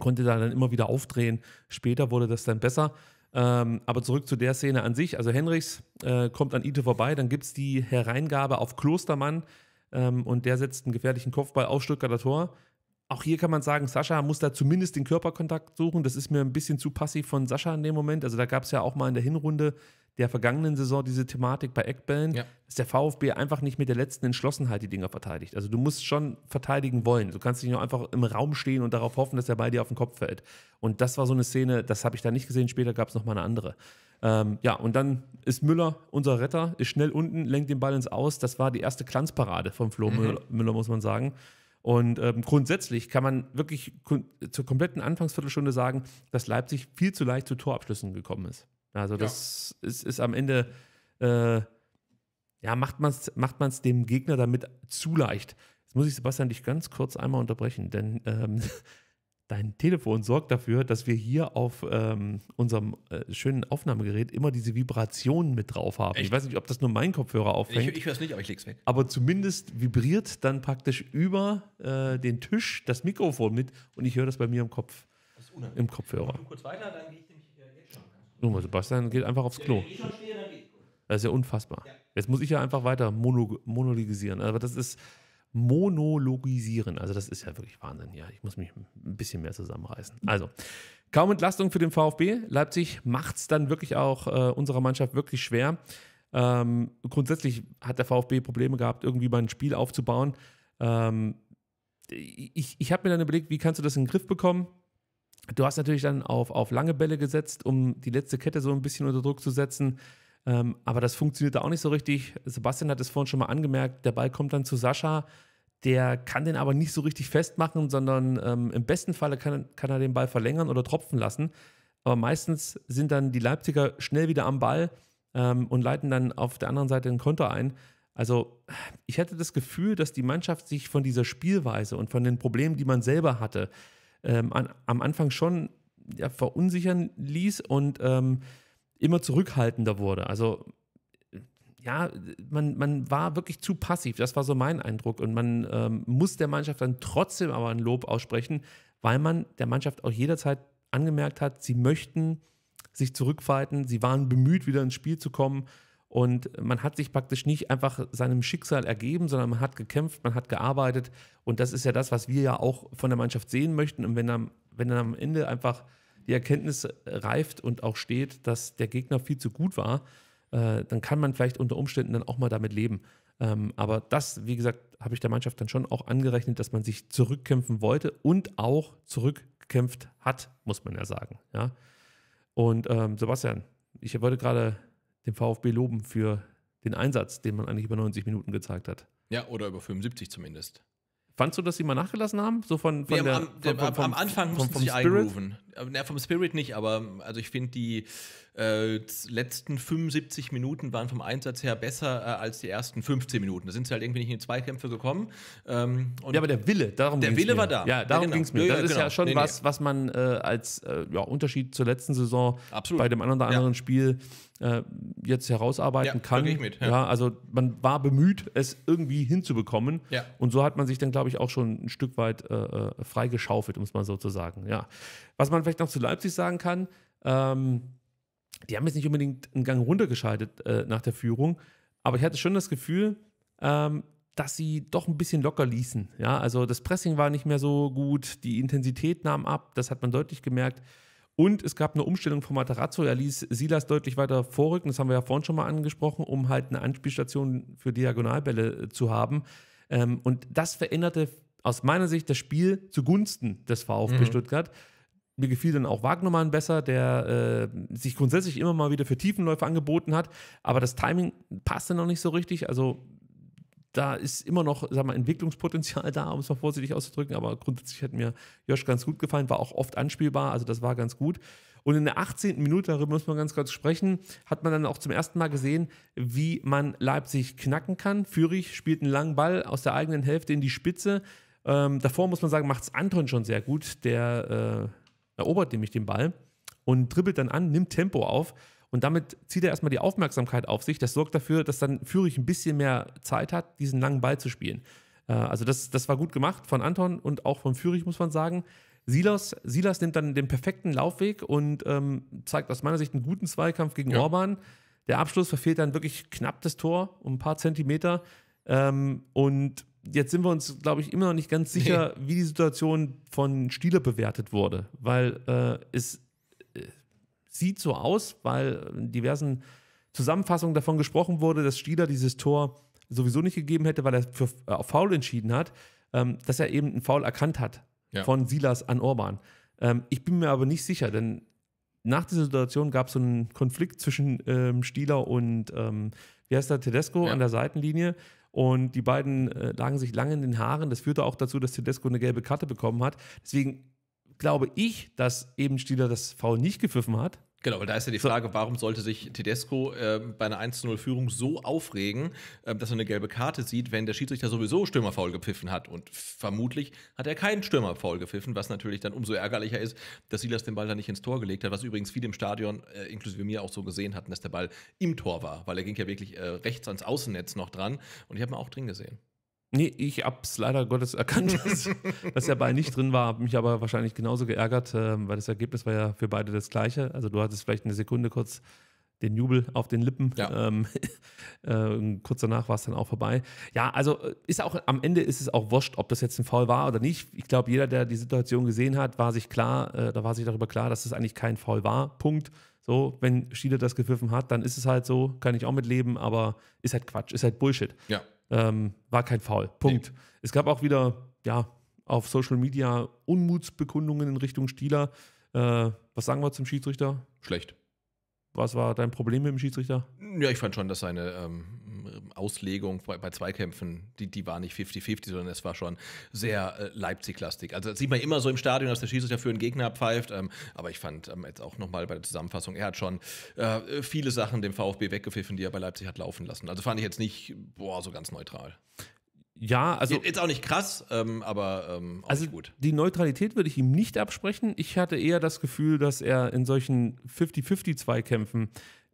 konnte da dann immer wieder aufdrehen. Später wurde das dann besser. Ähm, aber zurück zu der Szene an sich. Also Henrichs äh, kommt an Ite vorbei, dann gibt es die Hereingabe auf Klostermann ähm, und der setzt einen gefährlichen Kopfball auf Stuttgarter Tor. Auch hier kann man sagen, Sascha muss da zumindest den Körperkontakt suchen. Das ist mir ein bisschen zu passiv von Sascha in dem Moment. Also da gab es ja auch mal in der Hinrunde der vergangenen Saison diese Thematik bei Eckbällen, ja. dass der VfB einfach nicht mit der letzten Entschlossenheit die Dinger verteidigt. Also du musst schon verteidigen wollen. Du kannst nicht nur einfach im Raum stehen und darauf hoffen, dass der Ball dir auf den Kopf fällt. Und das war so eine Szene, das habe ich da nicht gesehen. Später gab es nochmal eine andere. Ähm, ja, und dann ist Müller unser Retter, ist schnell unten, lenkt den Ball ins Aus. Das war die erste Glanzparade von Flo mhm. Müller, muss man sagen. Und ähm, grundsätzlich kann man wirklich zur kompletten Anfangsviertelstunde sagen, dass Leipzig viel zu leicht zu Torabschlüssen gekommen ist. Also das ja. ist, ist am Ende, äh, ja, macht man es macht man's dem Gegner damit zu leicht. Jetzt muss ich Sebastian dich ganz kurz einmal unterbrechen, denn ähm, dein Telefon sorgt dafür, dass wir hier auf ähm, unserem äh, schönen Aufnahmegerät immer diese Vibrationen mit drauf haben. Echt? Ich weiß nicht, ob das nur mein Kopfhörer aufhängt. Ich, ich höre es nicht, aber ich es weg. Aber zumindest vibriert dann praktisch über äh, den Tisch das Mikrofon mit und ich höre das bei mir im Kopf. Das ist unheimlich. Im Kopfhörer. Ich kurz weiter, dann gehe ich Guck mal, Sebastian geht einfach aufs Klo. Das ist ja unfassbar. Jetzt muss ich ja einfach weiter mono, monologisieren. Aber das ist monologisieren. Also das ist ja wirklich Wahnsinn. Ja, ich muss mich ein bisschen mehr zusammenreißen. Also, kaum Entlastung für den VfB. Leipzig macht es dann wirklich auch äh, unserer Mannschaft wirklich schwer. Ähm, grundsätzlich hat der VfB Probleme gehabt, irgendwie mal ein Spiel aufzubauen. Ähm, ich ich habe mir dann überlegt, wie kannst du das in den Griff bekommen? Du hast natürlich dann auf, auf lange Bälle gesetzt, um die letzte Kette so ein bisschen unter Druck zu setzen. Ähm, aber das funktioniert da auch nicht so richtig. Sebastian hat es vorhin schon mal angemerkt. Der Ball kommt dann zu Sascha. Der kann den aber nicht so richtig festmachen, sondern ähm, im besten Falle kann, kann er den Ball verlängern oder tropfen lassen. Aber meistens sind dann die Leipziger schnell wieder am Ball ähm, und leiten dann auf der anderen Seite den Konter ein. Also ich hatte das Gefühl, dass die Mannschaft sich von dieser Spielweise und von den Problemen, die man selber hatte, ähm, an, am Anfang schon ja, verunsichern ließ und ähm, immer zurückhaltender wurde. Also ja, man, man war wirklich zu passiv. Das war so mein Eindruck. Und man ähm, muss der Mannschaft dann trotzdem aber ein Lob aussprechen, weil man der Mannschaft auch jederzeit angemerkt hat, sie möchten sich zurückfalten, sie waren bemüht, wieder ins Spiel zu kommen. Und man hat sich praktisch nicht einfach seinem Schicksal ergeben, sondern man hat gekämpft, man hat gearbeitet. Und das ist ja das, was wir ja auch von der Mannschaft sehen möchten. Und wenn dann, wenn dann am Ende einfach die Erkenntnis reift und auch steht, dass der Gegner viel zu gut war, äh, dann kann man vielleicht unter Umständen dann auch mal damit leben. Ähm, aber das, wie gesagt, habe ich der Mannschaft dann schon auch angerechnet, dass man sich zurückkämpfen wollte und auch zurückgekämpft hat, muss man ja sagen. Ja? Und ähm, Sebastian, ich wollte gerade den VfB loben für den Einsatz, den man eigentlich über 90 Minuten gezeigt hat. Ja, oder über 75 zumindest. Fandst du, dass sie mal nachgelassen haben? So von, von nee, der, am, von, von, vom, am Anfang mussten vom, vom sie sich eingrooven. Na, vom Spirit nicht, aber also ich finde, die äh, letzten 75 Minuten waren vom Einsatz her besser äh, als die ersten 15 Minuten. Da sind sie halt irgendwie nicht in die Zweikämpfe gekommen. Ähm, ja, aber der Wille, darum Der Wille mir. war da. Ja, darum ja, genau. ging es mir. Ja, ja, das ist ja genau. schon nee, was, was man äh, als äh, Unterschied zur letzten Saison Absolut. bei dem einen oder anderen Spiel äh, jetzt herausarbeiten kann. Ich mit, ja. also man war bemüht, es irgendwie hinzubekommen. Und so hat man sich dann, glaube glaube ich, auch schon ein Stück weit äh, äh freigeschaufelt, um es mal so zu sagen. Ja. Was man vielleicht noch zu Leipzig sagen kann, ähm, die haben jetzt nicht unbedingt einen Gang runtergeschaltet äh, nach der Führung, aber ich hatte schon das Gefühl, ähm, dass sie doch ein bisschen locker ließen. Ja, also das Pressing war nicht mehr so gut, die Intensität nahm ab, das hat man deutlich gemerkt. Und es gab eine Umstellung von Matarazzo. Er ließ Silas deutlich weiter vorrücken. Das haben wir ja vorhin schon mal angesprochen, um halt eine Anspielstation für Diagonalbälle äh, zu haben. Ähm, und das veränderte aus meiner Sicht das Spiel zugunsten des VfB mhm. Stuttgart. Mir gefiel dann auch Wagnermann besser, der äh, sich grundsätzlich immer mal wieder für Tiefenläufe angeboten hat, aber das Timing passte noch nicht so richtig. Also da ist immer noch sag mal, Entwicklungspotenzial da, um es mal vorsichtig auszudrücken, aber grundsätzlich hat mir Josch ganz gut gefallen, war auch oft anspielbar, also das war ganz gut. Und in der 18. Minute, darüber muss man ganz kurz sprechen, hat man dann auch zum ersten Mal gesehen, wie man Leipzig knacken kann. Fürich spielt einen langen Ball aus der eigenen Hälfte in die Spitze. Ähm, davor muss man sagen, macht es Anton schon sehr gut. Der äh, erobert nämlich den Ball und dribbelt dann an, nimmt Tempo auf. Und damit zieht er erstmal die Aufmerksamkeit auf sich. Das sorgt dafür, dass dann Fürich ein bisschen mehr Zeit hat, diesen langen Ball zu spielen. Äh, also das, das war gut gemacht von Anton und auch von Fürich, muss man sagen. Silas, Silas nimmt dann den perfekten Laufweg und ähm, zeigt aus meiner Sicht einen guten Zweikampf gegen ja. Orban. Der Abschluss verfehlt dann wirklich knapp das Tor um ein paar Zentimeter. Ähm, und jetzt sind wir uns, glaube ich, immer noch nicht ganz sicher, nee. wie die Situation von Stieler bewertet wurde, weil äh, es äh, sieht so aus, weil in diversen Zusammenfassungen davon gesprochen wurde, dass Stieler dieses Tor sowieso nicht gegeben hätte, weil er für äh, Foul entschieden hat, ähm, dass er eben einen Foul erkannt hat ja. von Silas an Orban. Ähm, ich bin mir aber nicht sicher, denn nach dieser Situation gab es so einen Konflikt zwischen ähm, Stieler und, ähm, wie heißt der, Tedesco ja. an der Seitenlinie. Und die beiden äh, lagen sich lange in den Haaren. Das führte auch dazu, dass Tedesco eine gelbe Karte bekommen hat. Deswegen glaube ich, dass eben Stieler das Foul nicht gepfiffen hat, Genau, weil da ist ja die Frage, warum sollte sich Tedesco äh, bei einer 1-0-Führung so aufregen, äh, dass er eine gelbe Karte sieht, wenn der Schiedsrichter sowieso Stürmerfaul gepfiffen hat. Und vermutlich hat er keinen Stürmerfaul gepfiffen, was natürlich dann umso ärgerlicher ist, dass Silas den Ball da nicht ins Tor gelegt hat, was übrigens viele im Stadion, äh, inklusive mir, auch so gesehen hatten, dass der Ball im Tor war, weil er ging ja wirklich äh, rechts ans Außennetz noch dran. Und ich habe ihn auch drin gesehen. Nee, ich hab's leider Gottes erkannt, dass, dass der Ball nicht drin war, habe mich aber wahrscheinlich genauso geärgert, äh, weil das Ergebnis war ja für beide das gleiche. Also du hattest vielleicht eine Sekunde kurz den Jubel auf den Lippen. Ja. Ähm, äh, kurz danach war es dann auch vorbei. Ja, also äh, ist auch am Ende ist es auch wurscht, ob das jetzt ein Foul war oder nicht. Ich glaube, jeder, der die Situation gesehen hat, war sich klar, äh, da war sich darüber klar, dass es das eigentlich kein Foul war. Punkt. So, wenn Schiele das gepfiffen hat, dann ist es halt so, kann ich auch mitleben, aber ist halt Quatsch, ist halt Bullshit. Ja. Ähm, war kein Foul. Punkt. Nee. Es gab auch wieder, ja, auf Social Media Unmutsbekundungen in Richtung Stieler. Äh, was sagen wir zum Schiedsrichter? Schlecht. Was war dein Problem mit dem Schiedsrichter? Ja, ich fand schon, dass seine ähm, Auslegung bei, bei Zweikämpfen, die, die war nicht 50-50, sondern es war schon sehr äh, Leipzig-lastig. Also das sieht man immer so im Stadion, dass der Schiedsrichter für einen Gegner pfeift. Ähm, aber ich fand ähm, jetzt auch nochmal bei der Zusammenfassung, er hat schon äh, viele Sachen dem VfB weggepfiffen, die er bei Leipzig hat laufen lassen. Also fand ich jetzt nicht, boah, so ganz neutral. Ja, also. Jetzt auch nicht krass, ähm, aber ähm, auch also gut. Die Neutralität würde ich ihm nicht absprechen. Ich hatte eher das Gefühl, dass er in solchen 50-50-Zweikämpfen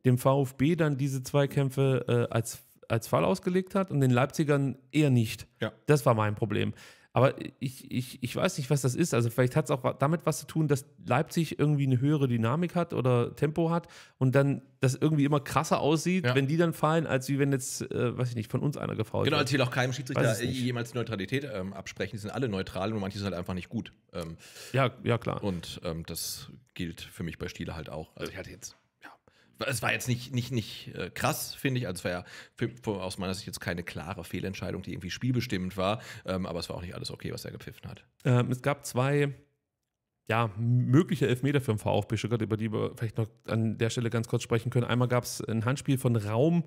dem VfB dann diese Zweikämpfe äh, als als Fall ausgelegt hat und den Leipzigern eher nicht. Ja. Das war mein Problem. Aber ich, ich, ich weiß nicht, was das ist. Also vielleicht hat es auch damit was zu tun, dass Leipzig irgendwie eine höhere Dynamik hat oder Tempo hat und dann das irgendwie immer krasser aussieht, ja. wenn die dann fallen, als wie wenn jetzt, äh, weiß ich nicht, von uns einer gefault genau, wird. Genau, als ich will auch keinem Schiedsrichter jemals Neutralität ähm, absprechen. Die sind alle neutral und manche sind halt einfach nicht gut. Ähm, ja, ja, klar. Und ähm, das gilt für mich bei Stiele halt auch. Also ich hatte jetzt es war jetzt nicht, nicht, nicht äh, krass, finde ich. Also es war ja für, aus meiner Sicht jetzt keine klare Fehlentscheidung, die irgendwie spielbestimmend war. Ähm, aber es war auch nicht alles okay, was er gepfiffen hat. Ähm, es gab zwei ja, mögliche Elfmeter für den VfB Stuttgart, über die wir vielleicht noch an der Stelle ganz kurz sprechen können. Einmal gab es ein Handspiel von Raum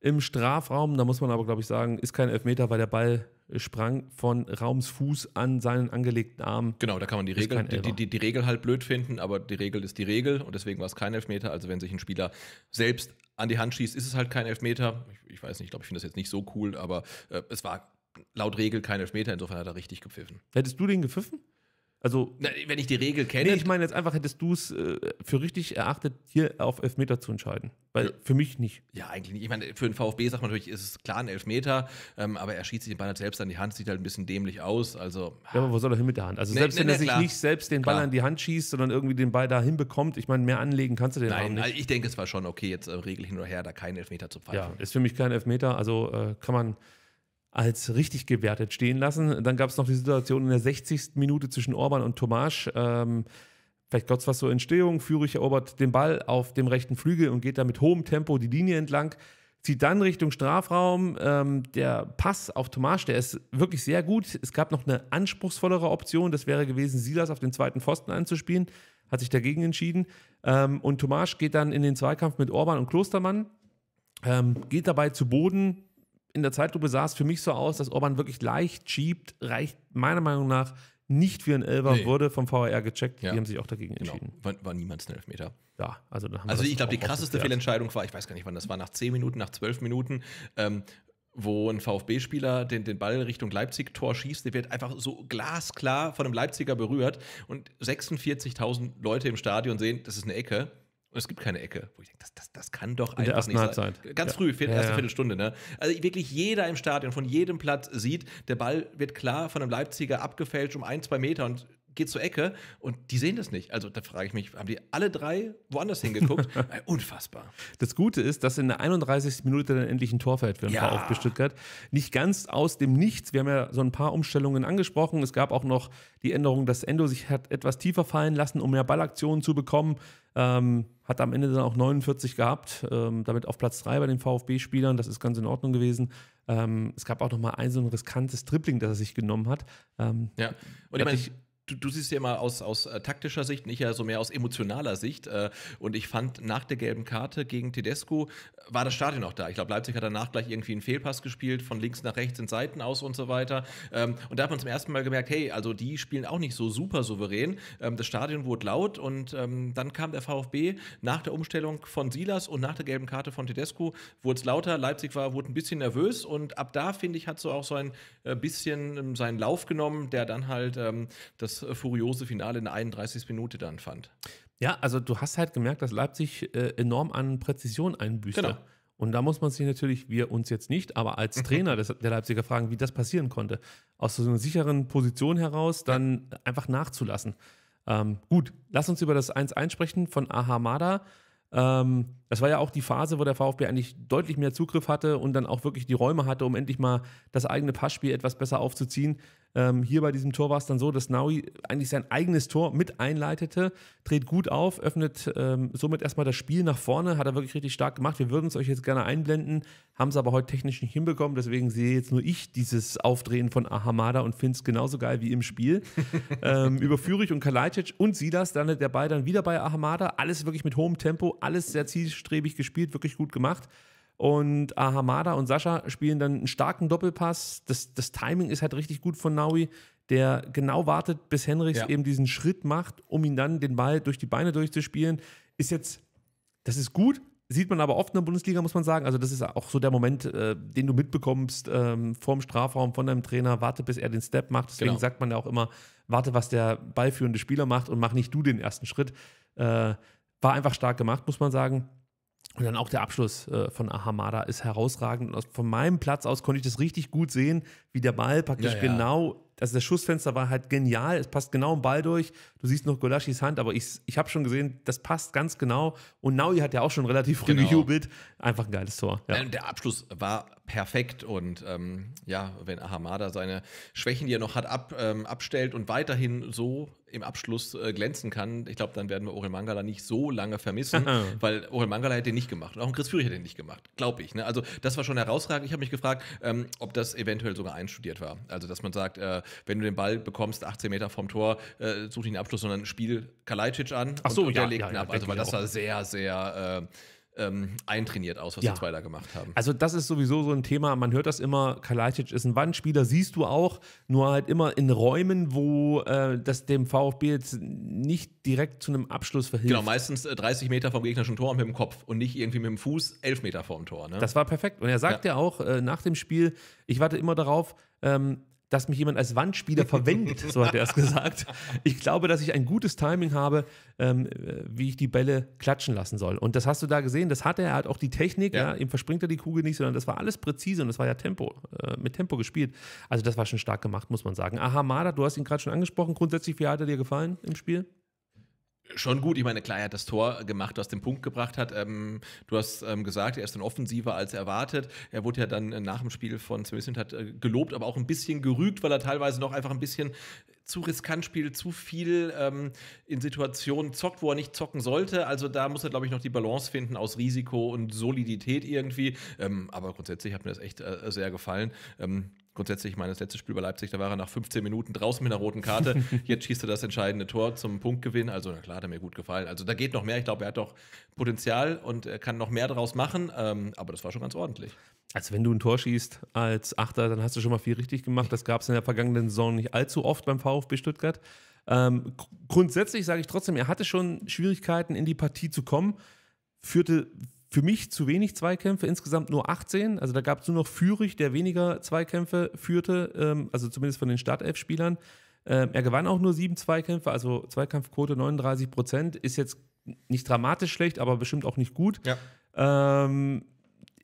im Strafraum. Da muss man aber, glaube ich, sagen, ist kein Elfmeter, weil der Ball sprang von Raums Fuß an seinen angelegten Arm. Genau, da kann man die Regel, die, die, die, Regel halt blöd finden, aber die Regel ist die Regel und deswegen war es kein Elfmeter. Also wenn sich ein Spieler selbst an die Hand schießt, ist es halt kein Elfmeter. Ich, ich weiß nicht, ich glaube, ich finde das jetzt nicht so cool, aber äh, es war laut Regel kein Elfmeter, insofern hat er richtig gepfiffen. Hättest du den gepfiffen? Also, Na, wenn ich die Regel kenne. Nee, ich meine jetzt einfach, hättest du es äh, für richtig erachtet, hier auf Elfmeter zu entscheiden? Weil ja. für mich nicht. Ja, eigentlich nicht. Ich meine, für den VfB sagt man natürlich, ist es klar ein Elfmeter, ähm, aber er schießt sich den Ball halt selbst an die Hand, sieht halt ein bisschen dämlich aus. Also, ja, aber wo soll er hin mit der Hand? Also, nee, selbst nee, wenn er sich klar. nicht selbst den Ball klar. an die Hand schießt, sondern irgendwie den Ball da hinbekommt, ich meine, mehr anlegen kannst du den Nein, nicht. Also ich denke, es war schon okay, jetzt äh, Regel hin oder her, da keinen Elfmeter zu pfeifen. Ja, ist für mich kein Elfmeter, also äh, kann man als richtig gewertet stehen lassen. Dann gab es noch die Situation in der 60. Minute zwischen Orban und Tomasch. Ähm, vielleicht Gott was zur Entstehung. Führig erobert den Ball auf dem rechten Flügel und geht da mit hohem Tempo die Linie entlang. Zieht dann Richtung Strafraum. Ähm, der Pass auf Tomasch, der ist wirklich sehr gut. Es gab noch eine anspruchsvollere Option. Das wäre gewesen, Silas auf den zweiten Pfosten anzuspielen. Hat sich dagegen entschieden. Ähm, und Tomasch geht dann in den Zweikampf mit Orban und Klostermann. Ähm, geht dabei zu Boden, in der Zeitlupe sah es für mich so aus, dass Orban wirklich leicht schiebt, reicht meiner Meinung nach nicht für einen Elber, nee. wurde vom VAR gecheckt. Ja. Die haben sich auch dagegen genau. entschieden. Genau. War, war niemals ein Elfmeter. Ja, also dann haben Also ich glaube, die krasseste Fehlentscheidung war, ich weiß gar nicht wann, das war nach 10 Minuten, nach 12 Minuten, ähm, wo ein VfB-Spieler den, den Ball Richtung Leipzig-Tor schießt, der wird einfach so glasklar von einem Leipziger berührt und 46.000 Leute im Stadion sehen, das ist eine Ecke und es gibt keine Ecke, wo ich denke, das, das, das kann doch einfach nicht Halbzeit. sein. Ganz ja. früh, vier, ja, erste ja. Viertelstunde. Ne? Also wirklich jeder im Stadion von jedem Platz sieht, der Ball wird klar von einem Leipziger abgefälscht um ein, zwei Meter und geht zur Ecke und die sehen das nicht. Also da frage ich mich, haben die alle drei woanders hingeguckt? Äh, unfassbar. Das Gute ist, dass in der 31. Minute dann endlich ein Tor fällt für den ja. VfB Stuttgart. Nicht ganz aus dem Nichts. Wir haben ja so ein paar Umstellungen angesprochen. Es gab auch noch die Änderung, dass Endo sich hat etwas tiefer fallen lassen, um mehr Ballaktionen zu bekommen. Ähm, hat am Ende dann auch 49 gehabt, ähm, damit auf Platz 3 bei den VfB-Spielern. Das ist ganz in Ordnung gewesen. Ähm, es gab auch noch mal ein so ein riskantes Dribbling, das er sich genommen hat. Ähm, ja, und ich meine, ich, Du, du, siehst ja immer aus, aus äh, taktischer Sicht, nicht ja so mehr aus emotionaler Sicht. Äh, und ich fand, nach der gelben Karte gegen Tedesco äh, war das Stadion auch da. Ich glaube, Leipzig hat danach gleich irgendwie einen Fehlpass gespielt, von links nach rechts in Seiten aus und so weiter. Ähm, und da hat man zum ersten Mal gemerkt, hey, also die spielen auch nicht so super souverän. Ähm, das Stadion wurde laut und ähm, dann kam der VfB nach der Umstellung von Silas und nach der gelben Karte von Tedesco wurde es lauter. Leipzig war, wurde ein bisschen nervös und ab da, finde ich, hat so auch so ein bisschen seinen Lauf genommen, der dann halt das furiose Finale in der 31. Minute dann fand. Ja, also du hast halt gemerkt, dass Leipzig äh, enorm an Präzision einbüßt. Genau. Und da muss man sich natürlich, wir uns jetzt nicht, aber als Trainer des, der Leipziger fragen, wie das passieren konnte. Aus so einer sicheren Position heraus dann einfach nachzulassen. Ähm, gut, lass uns über das 1 1 sprechen von Ahamada. Ähm, das war ja auch die Phase, wo der VfB eigentlich deutlich mehr Zugriff hatte und dann auch wirklich die Räume hatte, um endlich mal das eigene Passspiel etwas besser aufzuziehen. Ähm, hier bei diesem Tor war es dann so, dass Naui eigentlich sein eigenes Tor mit einleitete, dreht gut auf, öffnet ähm, somit erstmal das Spiel nach vorne, hat er wirklich richtig stark gemacht. Wir würden es euch jetzt gerne einblenden, haben es aber heute technisch nicht hinbekommen, deswegen sehe jetzt nur ich dieses Aufdrehen von Ahamada und finde es genauso geil wie im Spiel. ähm, über Fürich und Kalajdzic und Silas dann der Ball dann wieder bei Ahamada, alles wirklich mit hohem Tempo, alles sehr zielstrebig gespielt, wirklich gut gemacht. Und Ahamada und Sascha spielen dann einen starken Doppelpass. Das, das Timing ist halt richtig gut von Naui, der genau wartet, bis Henrichs ja. eben diesen Schritt macht, um ihn dann den Ball durch die Beine durchzuspielen. Ist jetzt, das ist gut, sieht man aber oft in der Bundesliga, muss man sagen. Also, das ist auch so der Moment, äh, den du mitbekommst ähm, vorm Strafraum von deinem Trainer. Warte, bis er den Step macht. Deswegen genau. sagt man ja auch immer, warte, was der ballführende Spieler macht und mach nicht du den ersten Schritt. Äh, war einfach stark gemacht, muss man sagen. Und dann auch der Abschluss äh, von Ahamada ist herausragend. aus, von meinem Platz aus konnte ich das richtig gut sehen, wie der Ball praktisch ja, ja. genau, also das Schussfenster war halt genial, es passt genau im Ball durch. Du siehst noch Golashis Hand, aber ich, ich habe schon gesehen, das passt ganz genau. Und Naui hat ja auch schon relativ früh genau. gejubelt. Einfach ein geiles Tor. Ja. Der Abschluss war perfekt und ähm, ja, wenn Ahamada seine Schwächen, die er noch hat, ab, ähm, abstellt und weiterhin so im Abschluss äh, glänzen kann, ich glaube, dann werden wir Orel Mangala nicht so lange vermissen, weil Orel Mangala hätte den nicht gemacht. Und auch Chris Fury hätte den nicht gemacht, glaube ich. Ne? Also das war schon herausragend. Ich habe mich gefragt, ähm, ob das eventuell sogar einstudiert war. Also dass man sagt, äh, wenn du den Ball bekommst, 18 Meter vom Tor, äh, such nicht den Abschluss, sondern spiel Kalajdzic an Ach so, und, ja, der legt ja, ihn ja, ab. Also weil das war sehr, sehr äh, ähm, eintrainiert aus, was ja. die Zwei da gemacht haben. Also das ist sowieso so ein Thema, man hört das immer, Kalajdzic ist ein Wandspieler, siehst du auch, nur halt immer in Räumen, wo äh, das dem VfB jetzt nicht direkt zu einem Abschluss verhilft. Genau, meistens 30 äh, Meter vom gegnerischen Tor mit dem Kopf und nicht irgendwie mit dem Fuß 11 Meter vorm Tor. Ne? Das war perfekt und er sagt ja, ja auch äh, nach dem Spiel, ich warte immer darauf, ähm, dass mich jemand als Wandspieler verwendet, so hat er es gesagt. Ich glaube, dass ich ein gutes Timing habe, ähm, äh, wie ich die Bälle klatschen lassen soll. Und das hast du da gesehen, das hat er, er hat auch die Technik, ja. ja. ihm verspringt er die Kugel nicht, sondern das war alles präzise und das war ja Tempo, äh, mit Tempo gespielt. Also das war schon stark gemacht, muss man sagen. Aha, Mada, du hast ihn gerade schon angesprochen, grundsätzlich, wie hat er dir gefallen im Spiel? schon gut. Ich meine, klar, er hat das Tor gemacht, was den Punkt gebracht hat. Ähm, du hast ähm, gesagt, er ist dann offensiver als erwartet. Er wurde ja dann äh, nach dem Spiel von Smith hat äh, gelobt, aber auch ein bisschen gerügt, weil er teilweise noch einfach ein bisschen zu riskant spielt, zu viel ähm, in Situationen zockt, wo er nicht zocken sollte. Also da muss er, glaube ich, noch die Balance finden aus Risiko und Solidität irgendwie. Ähm, aber grundsätzlich hat mir das echt äh, sehr gefallen. Ähm, grundsätzlich, ich meine, letzte Spiel bei Leipzig, da war er nach 15 Minuten draußen mit einer roten Karte. Jetzt schießt er das entscheidende Tor zum Punktgewinn. Also, na klar, hat er mir gut gefallen. Also, da geht noch mehr. Ich glaube, er hat doch Potenzial und er kann noch mehr daraus machen. Ähm, aber das war schon ganz ordentlich. Also, wenn du ein Tor schießt als Achter, dann hast du schon mal viel richtig gemacht. Das gab es in der vergangenen Saison nicht allzu oft beim VfB Stuttgart. Ähm, grundsätzlich sage ich trotzdem, er hatte schon Schwierigkeiten, in die Partie zu kommen. Führte für mich zu wenig Zweikämpfe, insgesamt nur 18. Also da gab es nur noch Fürich, der weniger Zweikämpfe führte, ähm, also zumindest von den Startelf-Spielern. Ähm, er gewann auch nur sieben Zweikämpfe, also Zweikampfquote 39 Prozent. Ist jetzt nicht dramatisch schlecht, aber bestimmt auch nicht gut. Ja. Ähm,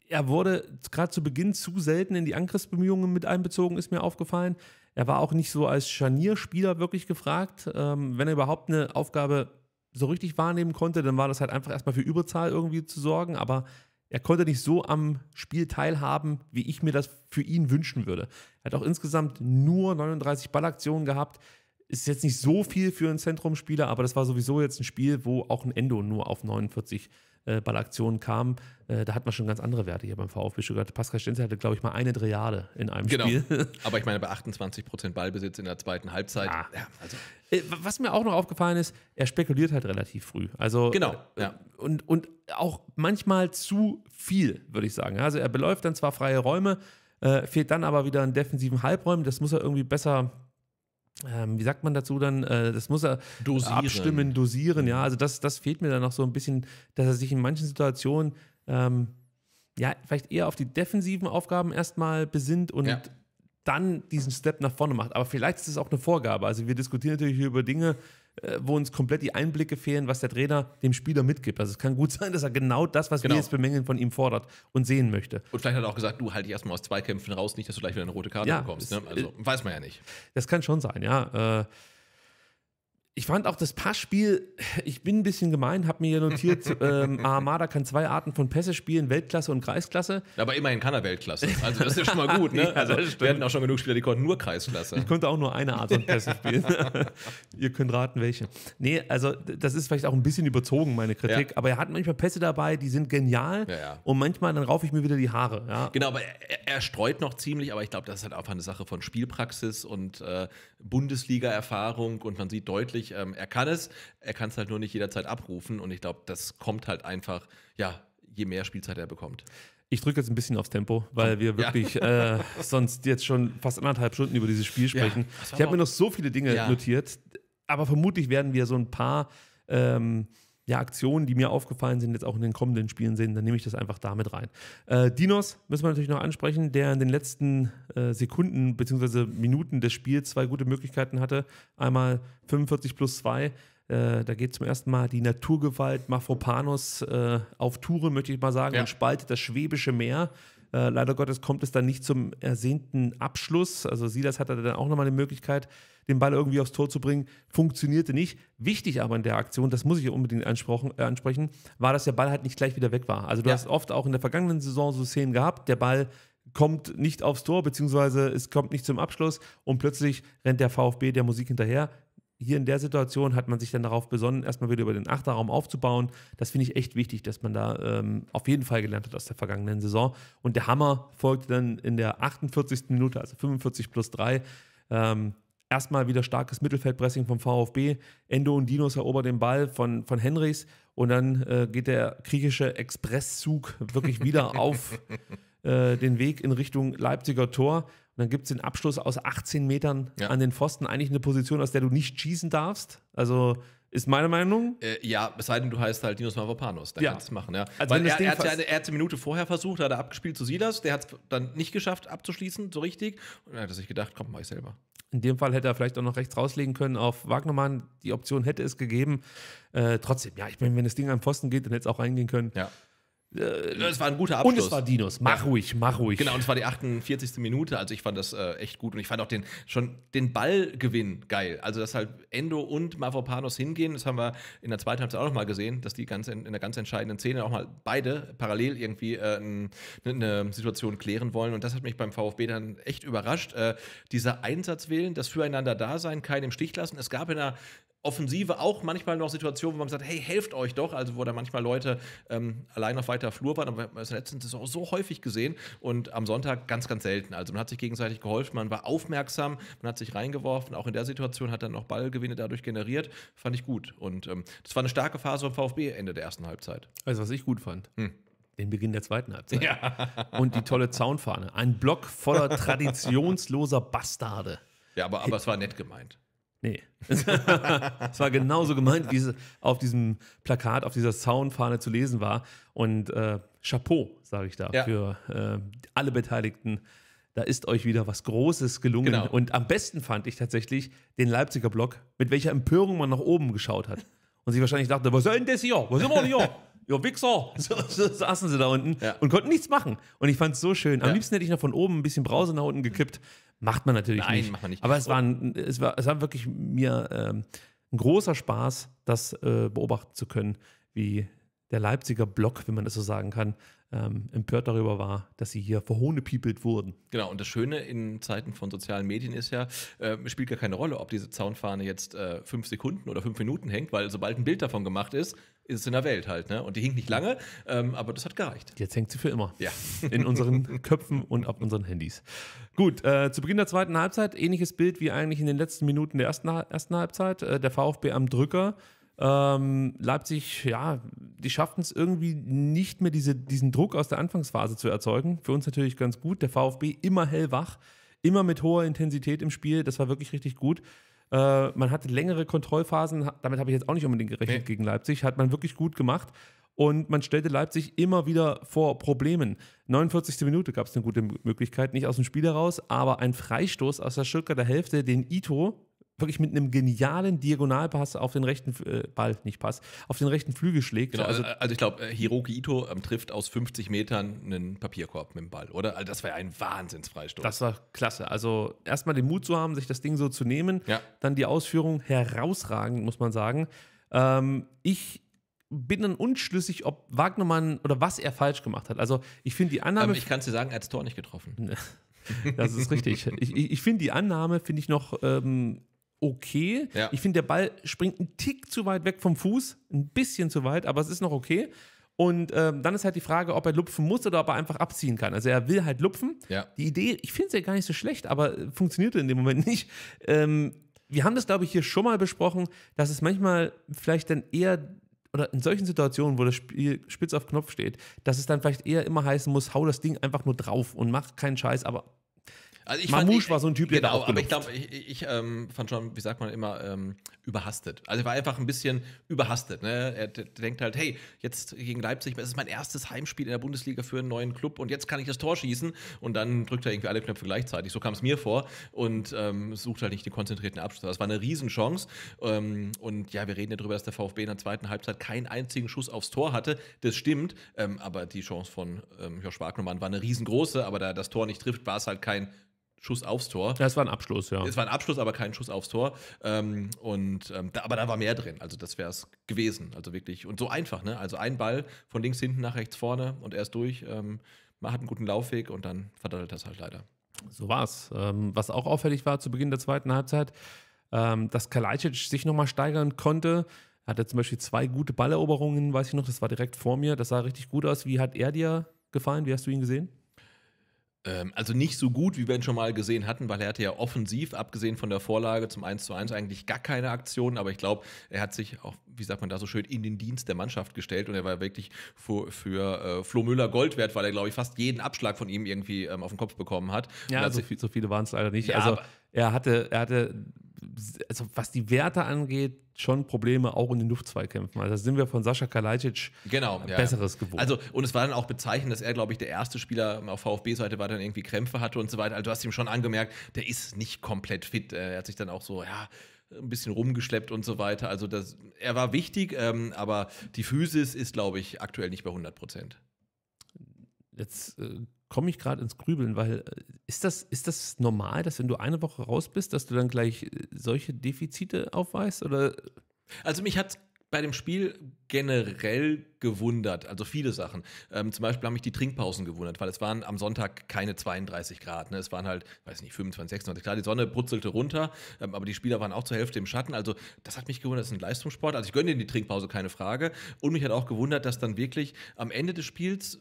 er wurde gerade zu Beginn zu selten in die Angriffsbemühungen mit einbezogen, ist mir aufgefallen. Er war auch nicht so als Scharnierspieler wirklich gefragt. Ähm, wenn er überhaupt eine Aufgabe so richtig wahrnehmen konnte, dann war das halt einfach erstmal für Überzahl irgendwie zu sorgen, aber er konnte nicht so am Spiel teilhaben, wie ich mir das für ihn wünschen würde. Er hat auch insgesamt nur 39 Ballaktionen gehabt. Ist jetzt nicht so viel für einen Zentrumspieler, aber das war sowieso jetzt ein Spiel, wo auch ein Endo nur auf 49 äh, Ballaktionen kamen, äh, da hat man schon ganz andere Werte hier beim VfB Stuttgart. Pascal Stenzel hatte, glaube ich, mal eine Dreade in einem genau. Spiel. Aber ich meine, bei 28 Prozent Ballbesitz in der zweiten Halbzeit. Ja. Ja, also. Äh, was mir auch noch aufgefallen ist, er spekuliert halt relativ früh. Also, genau. Äh, ja. Und, und auch manchmal zu viel, würde ich sagen. Also, er beläuft dann zwar freie Räume, äh, fehlt dann aber wieder in defensiven Halbräumen. Das muss er irgendwie besser ähm, wie sagt man dazu dann, äh, das muss er dosieren. abstimmen, dosieren, ja. Also das, das fehlt mir dann noch so ein bisschen, dass er sich in manchen Situationen ähm, ja, vielleicht eher auf die defensiven Aufgaben erstmal besinnt und ja. dann diesen Step nach vorne macht. Aber vielleicht ist es auch eine Vorgabe. Also wir diskutieren natürlich über Dinge, äh, wo uns komplett die Einblicke fehlen, was der Trainer dem Spieler mitgibt. Also es kann gut sein, dass er genau das, was genau. wir jetzt bemängeln, von ihm fordert und sehen möchte. Und vielleicht hat er auch gesagt, du halte dich erstmal aus zwei Kämpfen raus, nicht, dass du gleich wieder eine rote Karte ja, bekommst. Ne? Also weiß man ja nicht. Das kann schon sein, ja. Äh, ich fand auch das Passspiel, ich bin ein bisschen gemein, habe mir hier notiert, ähm, Armada kann zwei Arten von Pässe spielen, Weltklasse und Kreisklasse. Aber immerhin kann er Weltklasse. Also das ist ja schon mal gut, ne? Also wir hatten auch schon genug Spieler, die konnten nur Kreisklasse. Ich konnte auch nur eine Art von Pässe spielen. Ihr könnt raten, welche. Nee, also das ist vielleicht auch ein bisschen überzogen, meine Kritik. Ja. Aber er hat manchmal Pässe dabei, die sind genial. Ja, ja. Und manchmal, dann raufe ich mir wieder die Haare. Genau, aber er, er, streut noch ziemlich, aber ich glaube, das ist halt einfach eine Sache von Spielpraxis und äh, Bundesliga-Erfahrung und man sieht deutlich, ehrlich, ähm, er kann es, er kann es halt nur nicht jederzeit abrufen und ich glaube, das kommt halt einfach, ja, je mehr Spielzeit er bekommt. Ich drücke jetzt ein bisschen aufs Tempo, weil wir wirklich ja. äh, sonst jetzt schon fast anderthalb Stunden über dieses Spiel sprechen. Ja, ich habe mir noch so viele Dinge ja. notiert, aber vermutlich werden wir so ein paar ähm, ja, Aktionen, die mir aufgefallen sind, jetzt auch in den kommenden Spielen sehen, dann nehme ich das einfach damit rein. Äh, Dinos müssen wir natürlich noch ansprechen, der in den letzten äh, Sekunden bzw. Minuten des Spiels zwei gute Möglichkeiten hatte. Einmal 45 plus 2 äh, da geht zum ersten Mal die Naturgewalt Mafropanos äh, auf Touren, möchte ich mal sagen, ja. und spaltet das Schwäbische Meer. Äh, leider Gottes kommt es dann nicht zum ersehnten Abschluss. Also Silas hat hatte dann auch nochmal eine Möglichkeit, den Ball irgendwie aufs Tor zu bringen, funktionierte nicht. Wichtig aber in der Aktion, das muss ich unbedingt äh, ansprechen, war, dass der Ball halt nicht gleich wieder weg war. Also du ja. hast oft auch in der vergangenen Saison so Szenen gehabt, der Ball kommt nicht aufs Tor, beziehungsweise es kommt nicht zum Abschluss und plötzlich rennt der VfB der Musik hinterher. Hier in der Situation hat man sich dann darauf besonnen, erstmal wieder über den Achterraum aufzubauen. Das finde ich echt wichtig, dass man da ähm, auf jeden Fall gelernt hat aus der vergangenen Saison. Und der Hammer folgte dann in der 48. Minute, also 45 plus 3. Ähm, Erstmal wieder starkes Mittelfeldpressing vom VfB. Endo und Dinos erobern den Ball von, von Henrichs und dann äh, geht der griechische Expresszug wirklich wieder auf äh, den Weg in Richtung Leipziger Tor. Und dann gibt es den Abschluss aus 18 Metern ja. an den Pfosten. Eigentlich eine Position, aus der du nicht schießen darfst. Also ist meine Meinung. Äh, ja, es sei denn, du heißt halt Dinos Mavropanos. Dann ja. kannst du es machen, ja. Also Weil er, er, hat ja eine, er hat eine Minute vorher versucht, hat er abgespielt zu Silas. Der hat es dann nicht geschafft abzuschließen, so richtig. Und dann hat er sich gedacht, komm, mach ich selber. In dem Fall hätte er vielleicht auch noch rechts rauslegen können auf Wagnermann. Die Option hätte es gegeben. Äh, trotzdem, ja, ich meine, wenn das Ding am Pfosten geht, dann hätte es auch reingehen können. Ja. Äh, es war ein guter Abschluss. Und es war Dinos. Mach ja. ruhig, mach ruhig. Genau, und es war die 48. Minute. Also ich fand das äh, echt gut. Und ich fand auch den, schon den Ballgewinn geil. Also dass halt Endo und Mavropanos hingehen. Das haben wir in der zweiten Halbzeit auch nochmal gesehen, dass die ganz in, in, der ganz entscheidenden Szene auch mal beide parallel irgendwie eine äh, ne Situation klären wollen. Und das hat mich beim VfB dann echt überrascht. Äh, dieser Einsatz wählen, das Füreinander-Dasein, keinen im Stich lassen. Es gab in der Offensive auch manchmal noch Situationen, wo man sagt, hey, helft euch doch. Also wo da manchmal Leute ähm, allein auf weiter Flur waren. Aber das letztens ist auch so häufig gesehen und am Sonntag ganz, ganz selten. Also man hat sich gegenseitig geholfen, man war aufmerksam, man hat sich reingeworfen. Auch in der Situation hat dann noch Ballgewinne dadurch generiert. Fand ich gut. Und ähm, das war eine starke Phase vom VfB Ende der ersten Halbzeit. Also was ich gut fand. Hm den Beginn der zweiten Halbzeit. Ja. Und die tolle Zaunfahne. Ein Block voller traditionsloser Bastarde. Ja, aber, aber es war nett gemeint. Nee. es war genauso gemeint, wie es auf diesem Plakat, auf dieser Zaunfahne zu lesen war. Und äh, Chapeau, sage ich da, ja. für äh, alle Beteiligten. Da ist euch wieder was Großes gelungen. Genau. Und am besten fand ich tatsächlich den Leipziger Block, mit welcher Empörung man nach oben geschaut hat. Und sich wahrscheinlich dachte, was soll denn das hier? Was sind wir hier? ja, Wichser! So, so, saßen sie da unten ja. und konnten nichts machen. Und ich fand es so schön. Am ja. liebsten hätte ich noch von oben ein bisschen Brause nach unten gekippt, Macht man natürlich Nein, nicht. Macht man nicht. Aber es war, es war, es war wirklich mir ähm, ein großer Spaß, das äh, beobachten zu können, wie der Leipziger Block, wenn man das so sagen kann, ähm, empört darüber war, dass sie hier verhohnepiepelt wurden. Genau, und das Schöne in Zeiten von sozialen Medien ist ja, äh, spielt gar keine Rolle, ob diese Zaunfahne jetzt äh, fünf Sekunden oder fünf Minuten hängt, weil sobald ein Bild davon gemacht ist, ist es in der Welt halt. Ne? Und die hing nicht lange, ähm, aber das hat gereicht. Jetzt hängt sie für immer. Ja. In unseren Köpfen und auf unseren Handys. Gut, äh, zu Beginn der zweiten Halbzeit, ähnliches Bild wie eigentlich in den letzten Minuten der ersten, ersten Halbzeit. Äh, der VfB am Drücker. Ähm, Leipzig, ja, die schafften es irgendwie nicht mehr, diese, diesen Druck aus der Anfangsphase zu erzeugen. Für uns natürlich ganz gut. Der VfB immer hellwach, immer mit hoher Intensität im Spiel. Das war wirklich richtig gut. Äh, man hatte längere Kontrollphasen, damit habe ich jetzt auch nicht unbedingt gerechnet nee. gegen Leipzig. Hat man wirklich gut gemacht. Und man stellte Leipzig immer wieder vor Problemen. 49. Minute gab es eine gute Möglichkeit, nicht aus dem Spiel heraus, aber ein Freistoß aus der Schürker der Hälfte, den Ito wirklich mit einem genialen Diagonalpass auf den rechten äh, Ball, nicht Pass, auf den rechten Flügel schlägt. Genau, also, also, äh, also ich glaube, äh, Hiroki Ito ähm, trifft aus 50 Metern einen Papierkorb mit dem Ball, oder? Also das war ja ein Wahnsinnsfreistoß. Das war klasse. Also erstmal den Mut zu haben, sich das Ding so zu nehmen. Ja. Dann die Ausführung herausragend, muss man sagen. Ähm, ich bin dann unschlüssig, ob Wagnermann oder was er falsch gemacht hat. Also ich finde die Annahme. Aber ähm, ich kann es dir sagen, er hat das Tor nicht getroffen. das ist richtig. Ich, ich, ich finde die Annahme, finde ich noch ähm, okay. Ja. Ich finde, der Ball springt einen Tick zu weit weg vom Fuß, ein bisschen zu weit, aber es ist noch okay. Und ähm, dann ist halt die Frage, ob er lupfen muss oder ob er einfach abziehen kann. Also er will halt lupfen. Ja. Die Idee, ich finde es ja gar nicht so schlecht, aber funktionierte in dem Moment nicht. Ähm, wir haben das, glaube ich, hier schon mal besprochen, dass es manchmal vielleicht dann eher oder in solchen Situationen, wo das Spiel spitz auf Knopf steht, dass es dann vielleicht eher immer heißen muss, hau das Ding einfach nur drauf und mach keinen Scheiß, aber also Mamouche war so ein Typ, genau, der da genau, auch aber ich glaube, ich, ich ähm, fand schon, wie sagt man immer, ähm, überhastet. Also er war einfach ein bisschen überhastet. Ne? Er denkt halt, hey, jetzt gegen Leipzig, es ist mein erstes Heimspiel in der Bundesliga für einen neuen Club und jetzt kann ich das Tor schießen und dann drückt er irgendwie alle Knöpfe gleichzeitig. So kam es mir vor und ähm, sucht halt nicht den konzentrierten Abschluss. Das war eine Riesenchance ähm, und ja, wir reden ja darüber, dass der VfB in der zweiten Halbzeit keinen einzigen Schuss aufs Tor hatte. Das stimmt, ähm, aber die Chance von ähm, Josh Wagnermann war eine riesengroße, aber da das Tor nicht trifft, war es halt kein Schuss aufs Tor. Das war ein Abschluss, ja. Es war ein Abschluss, aber kein Schuss aufs Tor. Ähm, und, ähm, da, aber da war mehr drin. Also das wäre es gewesen. Also wirklich. Und so einfach, ne? Also ein Ball von links hinten nach rechts vorne und er ist durch. Ähm, man hat einen guten Laufweg und dann verdattelt das halt leider. So war's. Ähm, was auch auffällig war zu Beginn der zweiten Halbzeit, ähm, dass Kalajdzic sich nochmal steigern konnte. Er hatte zum Beispiel zwei gute Balleroberungen, weiß ich noch, das war direkt vor mir. Das sah richtig gut aus. Wie hat er dir gefallen? Wie hast du ihn gesehen? Ähm, also nicht so gut, wie wir ihn schon mal gesehen hatten, weil er hatte ja offensiv, abgesehen von der Vorlage zum 1 zu 1, eigentlich gar keine Aktionen. Aber ich glaube, er hat sich auch, wie sagt man da so schön, in den Dienst der Mannschaft gestellt und er war wirklich für, für äh, Flo Müller Gold wert, weil er, glaube ich, fast jeden Abschlag von ihm irgendwie ähm, auf den Kopf bekommen hat. Ja, so, viel, so, viele waren es leider nicht. Ja, also er hatte, er hatte also was die Werte angeht, schon Probleme auch in den Luftzweikämpfen. Also sind wir von Sascha Kalajic genau, ja, Besseres ja. gewohnt. Also, und es war dann auch bezeichnend, dass er, glaube ich, der erste Spieler auf VfB-Seite war, dann irgendwie Krämpfe hatte und so weiter. Also du hast ihm schon angemerkt, der ist nicht komplett fit. Äh, er hat sich dann auch so, ja, ein bisschen rumgeschleppt und so weiter. Also das, er war wichtig, ähm, aber die Physis ist, glaube ich, aktuell nicht bei 100 Prozent. Jetzt äh, komme ich gerade ins Grübeln, weil äh, ist das, ist das normal, dass wenn du eine Woche raus bist, dass du dann gleich äh, solche Defizite aufweist? Oder? Also mich hat bei dem Spiel generell gewundert, also viele Sachen. Ähm, zum Beispiel haben mich die Trinkpausen gewundert, weil es waren am Sonntag keine 32 Grad. Ne? Es waren halt, weiß nicht, 25, 26 Grad. Die Sonne brutzelte runter, ähm, aber die Spieler waren auch zur Hälfte im Schatten. Also das hat mich gewundert, das ist ein Leistungssport. Also ich gönne denen die Trinkpause, keine Frage. Und mich hat auch gewundert, dass dann wirklich am Ende des Spiels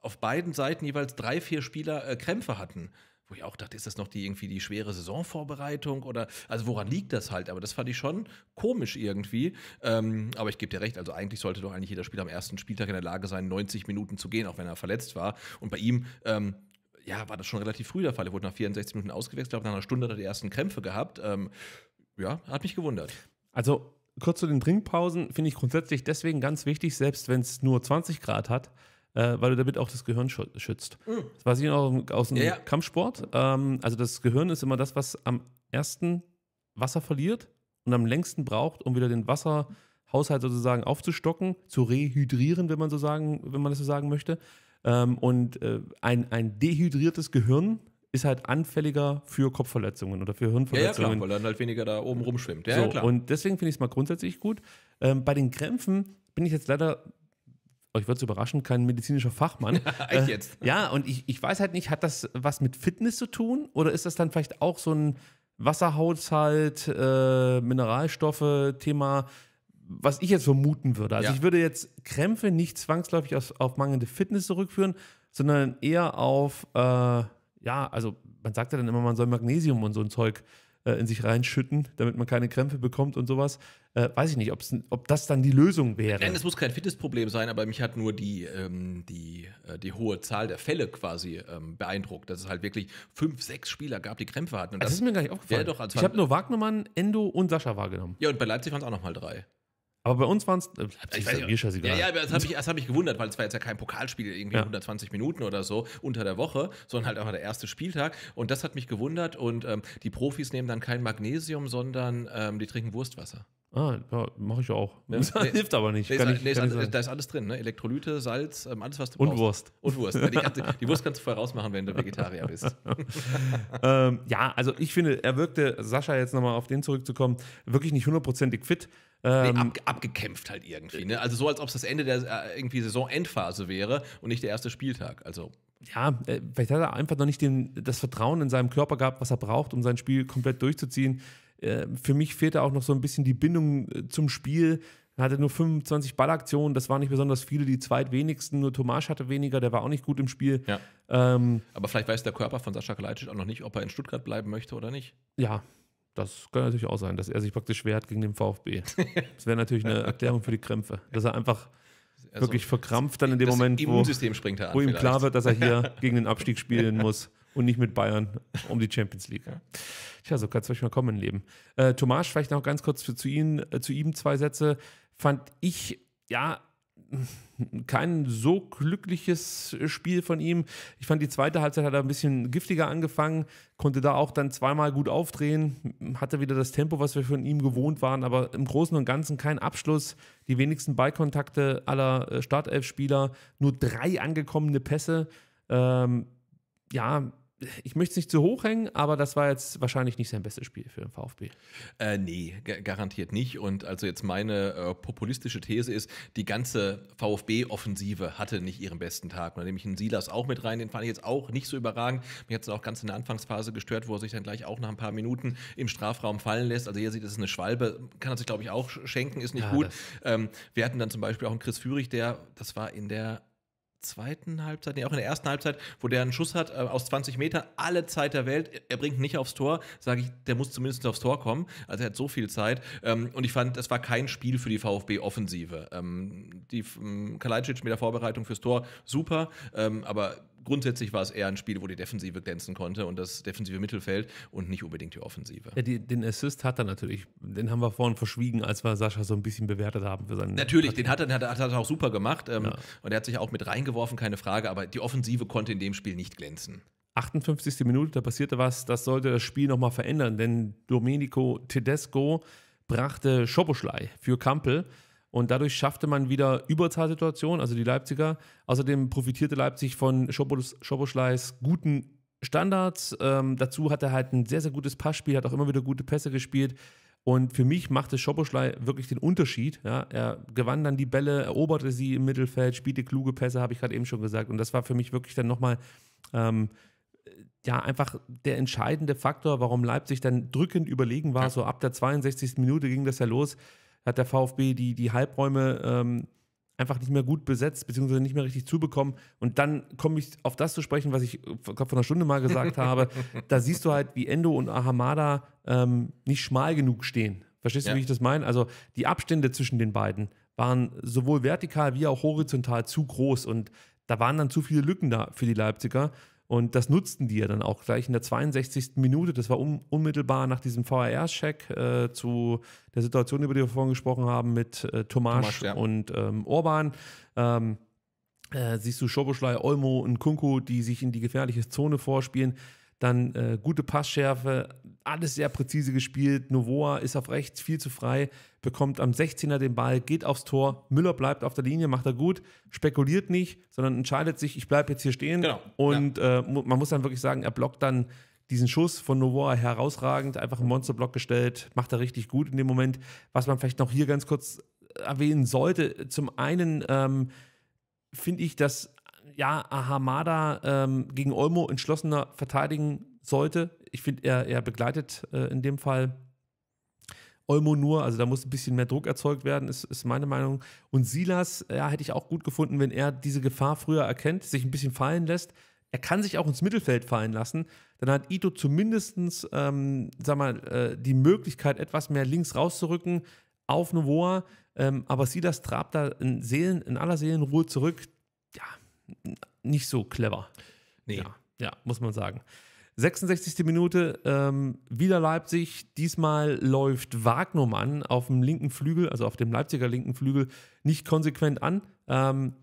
auf beiden Seiten jeweils drei, vier Spieler äh, Krämpfe hatten. Wo ich auch dachte, ist das noch die irgendwie die schwere Saisonvorbereitung oder also woran liegt das halt? Aber das fand ich schon komisch irgendwie. Ähm, aber ich gebe dir recht, also eigentlich sollte doch eigentlich jeder Spieler am ersten Spieltag in der Lage sein, 90 Minuten zu gehen, auch wenn er verletzt war. Und bei ihm ähm, ja, war das schon relativ früh der Fall. Er wurde nach 64 Minuten ausgewechselt, aber nach einer Stunde hat er die ersten Krämpfe gehabt. Ähm, ja, hat mich gewundert. Also kurz zu den Trinkpausen finde ich grundsätzlich deswegen ganz wichtig, selbst wenn es nur 20 Grad hat, äh, weil du damit auch das Gehirn schützt. Mhm. Das weiß ich noch aus dem ja, ja. Kampfsport. Ähm, also das Gehirn ist immer das, was am ersten Wasser verliert und am längsten braucht, um wieder den Wasserhaushalt sozusagen aufzustocken, zu rehydrieren, wenn man so sagen, wenn man das so sagen möchte. Ähm, und äh, ein, ein dehydriertes Gehirn ist halt anfälliger für Kopfverletzungen oder für Hirnverletzungen. Ja, ja klar, weil er halt weniger da oben rumschwimmt. Ja, so, ja, klar. Und deswegen finde ich es mal grundsätzlich gut. Ähm, bei den Krämpfen bin ich jetzt leider euch oh, wird es überraschen, kein medizinischer Fachmann. Äh, Echt jetzt? ja, und ich, ich weiß halt nicht, hat das was mit Fitness zu tun oder ist das dann vielleicht auch so ein Wasserhaushalt, äh, Mineralstoffe, Thema, was ich jetzt vermuten würde. Also ja. ich würde jetzt Krämpfe nicht zwangsläufig auf, auf mangelnde Fitness zurückführen, sondern eher auf, äh, ja, also man sagt ja dann immer, man soll Magnesium und so ein Zeug äh, äh, in sich reinschütten, damit man keine Krämpfe bekommt und sowas. Äh, weiß ich nicht, ob das dann die Lösung wäre. Nein, es muss kein Fitnessproblem sein, aber mich hat nur die, ähm, die, äh, die hohe Zahl der Fälle quasi ähm, beeindruckt, dass es halt wirklich fünf, sechs Spieler gab, die Krämpfe hatten. Das, das, ist mir gar nicht aufgefallen. doch, ich habe nur Wagnermann, Endo und Sascha wahrgenommen. Ja, und bei Leipzig waren es auch nochmal drei. Aber bei uns waren es. Äh, ja, ja, das habe ich, hab ich gewundert, weil es war jetzt ja kein Pokalspiel, irgendwie ja. 120 Minuten oder so unter der Woche, sondern halt einfach der erste Spieltag. Und das hat mich gewundert. Und ähm, die Profis nehmen dann kein Magnesium, sondern ähm, die trinken Wurstwasser. Ah, ja, mache ich auch. Ja. Ne? Das nee, hilft aber nicht. Nee, kann ich, nee, kann ist, da ist alles drin, ne? Elektrolyte, Salz, ähm, alles, was du Und brauchst. Wurst. Und Wurst. Ne? die, kannst, die, Wurst kannst du vorher rausmachen, wenn du Vegetarier bist. ähm, ja, also ich finde, er wirkte, Sascha jetzt nochmal auf den zurückzukommen, wirklich nicht hundertprozentig fit. Ähm, nee, ab, abgekämpft halt irgendwie. Ne? Also so, als ob es das Ende der äh, irgendwie Saisonendphase wäre und nicht der erste Spieltag. Also ja, äh, vielleicht hat er einfach noch nicht den, das Vertrauen in seinem Körper gehabt, was er braucht, um sein Spiel komplett durchzuziehen. Äh, für mich fehlt da auch noch so ein bisschen die Bindung äh, zum Spiel. Er hatte nur 25 Ballaktionen, das waren nicht besonders viele, die zweitwenigsten. Nur Tomasch hatte weniger, der war auch nicht gut im Spiel. Ja. Ähm, Aber vielleicht weiß der Körper von Sascha Kleitsch auch noch nicht, ob er in Stuttgart bleiben möchte oder nicht. Ja, das kann natürlich auch sein, dass er sich praktisch wehrt gegen den VfB. Das wäre natürlich eine Erklärung für die Krämpfe, dass er einfach also, wirklich verkrampft dann in dem Moment, wo, wo ihm klar wird, dass er hier gegen den Abstieg spielen muss und nicht mit Bayern um die Champions League. Tja, so kann es mal kommen im Leben. Äh, Tomasch, vielleicht noch ganz kurz für, zu, ihn, äh, zu ihm zwei Sätze. Fand ich, ja, kein so glückliches Spiel von ihm. Ich fand, die zweite Halbzeit hat er ein bisschen giftiger angefangen, konnte da auch dann zweimal gut aufdrehen, hatte wieder das Tempo, was wir von ihm gewohnt waren, aber im Großen und Ganzen kein Abschluss, die wenigsten Ballkontakte aller äh, Startelf-Spieler, nur drei angekommene Pässe. Ähm, ja, ich möchte es nicht zu hoch hängen, aber das war jetzt wahrscheinlich nicht sein bestes Spiel für den VfB. Äh, nee, garantiert nicht. Und also jetzt meine äh, populistische These ist, die ganze VfB-Offensive hatte nicht ihren besten Tag. Und da nehme ich einen Silas auch mit rein, den fand ich jetzt auch nicht so überragend. Mich hat es auch ganz in der Anfangsphase gestört, wo er sich dann gleich auch nach ein paar Minuten im Strafraum fallen lässt. Also hier sieht es eine Schwalbe, kann er sich glaube ich auch schenken, ist nicht ja, gut. Ähm, wir hatten dann zum Beispiel auch einen Chris Führig, der, das war in der zweiten Halbzeit, nee, auch in der ersten Halbzeit, wo der einen Schuss hat äh, aus 20 Metern, alle Zeit der Welt. Er bringt nicht aufs Tor, sage ich, der muss zumindest aufs Tor kommen. Also er hat so viel Zeit. Ähm, und ich fand, das war kein Spiel für die VfB-Offensive. Ähm, die ähm, Kalajdzic mit der Vorbereitung fürs Tor super, ähm, aber grundsätzlich war es eher ein Spiel, wo die Defensive glänzen konnte und das defensive Mittelfeld und nicht unbedingt die Offensive. Ja, die, den Assist hat er natürlich. Den haben wir vorhin verschwiegen, als wir Sascha so ein bisschen bewertet haben für seinen. Natürlich, Partei. den hat er, hat, hat er auch super gemacht ähm, ja. und er hat sich auch mit reingeworfen, keine Frage, aber die Offensive konnte in dem Spiel nicht glänzen. 58. Minute, da passierte was, das sollte das Spiel nochmal verändern, denn Domenico Tedesco brachte Schoboschlei für Kampel. Und dadurch schaffte man wieder Überzahlsituationen, also die Leipziger. Außerdem profitierte Leipzig von Schoboschleis guten Standards. Ähm, dazu hat er halt ein sehr, sehr gutes Passspiel, hat auch immer wieder gute Pässe gespielt. Und für mich machte Schoboschlei wirklich den Unterschied. Ja, er gewann dann die Bälle, eroberte sie im Mittelfeld, spielte kluge Pässe, habe ich gerade eben schon gesagt. Und das war für mich wirklich dann nochmal ähm, ja, einfach der entscheidende Faktor, warum Leipzig dann drückend überlegen war. So ab der 62. Minute ging das ja los hat der VfB die, die Halbräume ähm, einfach nicht mehr gut besetzt, beziehungsweise nicht mehr richtig zubekommen. Und dann komme ich auf das zu sprechen, was ich vor einer Stunde mal gesagt habe. Da siehst du halt, wie Endo und Ahamada ähm, nicht schmal genug stehen. Verstehst ja. du, wie ich das meine? Also die Abstände zwischen den beiden waren sowohl vertikal wie auch horizontal zu groß und da waren dann zu viele Lücken da für die Leipziger. Und das nutzten die ja dann auch gleich in der 62. Minute. Das war um, unmittelbar nach diesem VRR-Check äh, zu der Situation, über die wir vorhin gesprochen haben, mit äh, Tomasz ja. und ähm, Orban. Ähm, äh, siehst du Schoboschlei, Olmo und Kunku, die sich in die gefährliche Zone vorspielen. Dann äh, gute Passschärfe, alles sehr präzise gespielt. Novoa ist auf rechts viel zu frei, bekommt am 16er den Ball, geht aufs Tor. Müller bleibt auf der Linie, macht er gut, spekuliert nicht, sondern entscheidet sich, ich bleibe jetzt hier stehen. Genau. Und ja. äh, man muss dann wirklich sagen, er blockt dann diesen Schuss von Novoa herausragend, einfach einen Monsterblock gestellt, macht er richtig gut in dem Moment. Was man vielleicht noch hier ganz kurz erwähnen sollte, zum einen ähm, finde ich, dass ja, Ahamada ähm, gegen Olmo entschlossener verteidigen sollte. Ich finde, er, er begleitet äh, in dem Fall Olmo nur, also da muss ein bisschen mehr Druck erzeugt werden, ist, ist meine Meinung. Und Silas, ja, hätte ich auch gut gefunden, wenn er diese Gefahr früher erkennt, sich ein bisschen fallen lässt. Er kann sich auch ins Mittelfeld fallen lassen. Dann hat Ito zumindest ähm, sag mal, äh, die Möglichkeit, etwas mehr links rauszurücken auf Novoa. Ähm, aber Silas trabt da in, Seelen, in aller Seelenruhe zurück. Ja, nicht so clever. Nee. Ja, ja muss man sagen. 66. Minute, ähm, wieder Leipzig. Diesmal läuft Wagnum an auf dem linken Flügel, also auf dem Leipziger linken Flügel, nicht konsequent an. Ähm,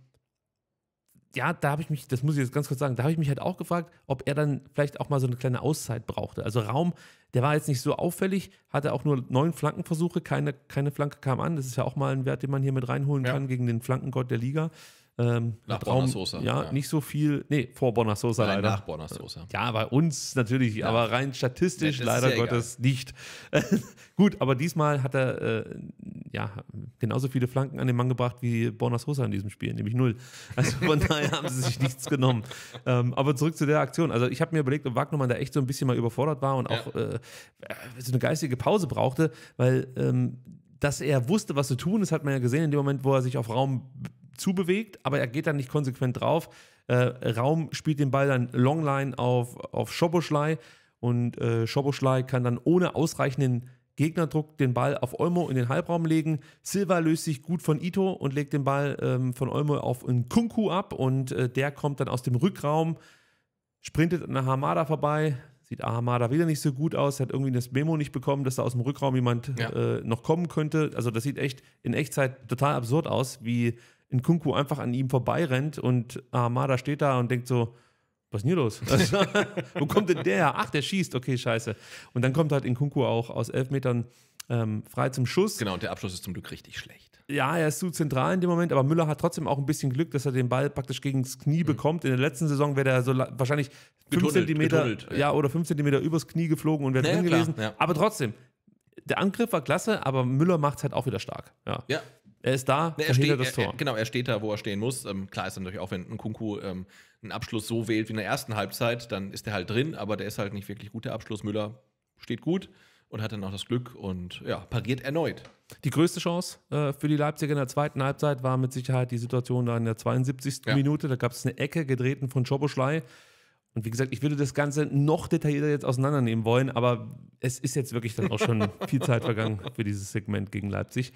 ja, da habe ich mich, das muss ich jetzt ganz kurz sagen, da habe ich mich halt auch gefragt, ob er dann vielleicht auch mal so eine kleine Auszeit brauchte. Also Raum, der war jetzt nicht so auffällig, hatte auch nur neun Flankenversuche, keine, keine Flanke kam an. Das ist ja auch mal ein Wert, den man hier mit reinholen ja. kann gegen den Flankengott der Liga. Ähm, nach Bonner Soße. Ja, ja, nicht so viel. Nee, vor Bonner Sosa Nein, leider. Nach Bonner Sosa. Ja, bei uns natürlich, ja. aber rein statistisch ja, leider Gottes egal. nicht. Gut, aber diesmal hat er äh, ja genauso viele Flanken an den Mann gebracht wie Bonner Sosa in diesem Spiel, nämlich null. Also von daher haben sie sich nichts genommen. Ähm, aber zurück zu der Aktion. Also ich habe mir überlegt, ob Wagnermann da echt so ein bisschen mal überfordert war und auch äh, so eine geistige Pause brauchte, weil ähm, dass er wusste, was zu tun ist, hat man ja gesehen in dem Moment, wo er sich auf Raum zubewegt, aber er geht dann nicht konsequent drauf. Äh, Raum spielt den Ball dann Longline auf, auf Schoboschlei und äh, Schoboschlei kann dann ohne ausreichenden Gegnerdruck den Ball auf Olmo in den Halbraum legen. Silva löst sich gut von Ito und legt den Ball ähm, von Olmo auf einen Kunku ab und äh, der kommt dann aus dem Rückraum, sprintet an der Hamada vorbei, sieht Ahamada wieder nicht so gut aus. Er hat irgendwie das Memo nicht bekommen, dass da aus dem Rückraum jemand ja. äh, noch kommen könnte. Also das sieht echt in Echtzeit total absurd aus, wie Nkunku einfach an ihm vorbeirennt und Ahamada steht da und denkt so, was ist denn hier los? Also, wo kommt denn der? Ach, der schießt. Okay, scheiße. Und dann kommt halt Nkunku auch aus elf Metern ähm, frei zum Schuss. Genau, und der Abschluss ist zum Glück richtig schlecht. Ja, er ist zu zentral in dem Moment, aber Müller hat trotzdem auch ein bisschen Glück, dass er den Ball praktisch gegen das Knie mhm. bekommt. In der letzten Saison wäre er so wahrscheinlich 5 cm ja. oder 5 cm übers Knie geflogen und wäre naja, drin gewesen. Ja. Aber trotzdem, der Angriff war klasse, aber Müller macht es halt auch wieder stark. Ja. ja. Er ist da, er steht, das Tor. Er, genau, er steht da, wo er stehen muss. Ähm, klar ist natürlich auch, wenn ein Kunku ähm, einen Abschluss so wählt wie in der ersten Halbzeit, dann ist er halt drin, aber der ist halt nicht wirklich gut, der Abschluss. Müller steht gut und hat dann auch das Glück und ja, pariert erneut. Die größte Chance äh, für die Leipziger in der zweiten Halbzeit war mit Sicherheit die Situation da in der 72. Ja. Minute. Da gab es eine Ecke getreten von Schoboschlei. Und wie gesagt, ich würde das Ganze noch detaillierter jetzt auseinandernehmen wollen, aber es ist jetzt wirklich dann auch schon viel Zeit vergangen für dieses Segment gegen Leipzig.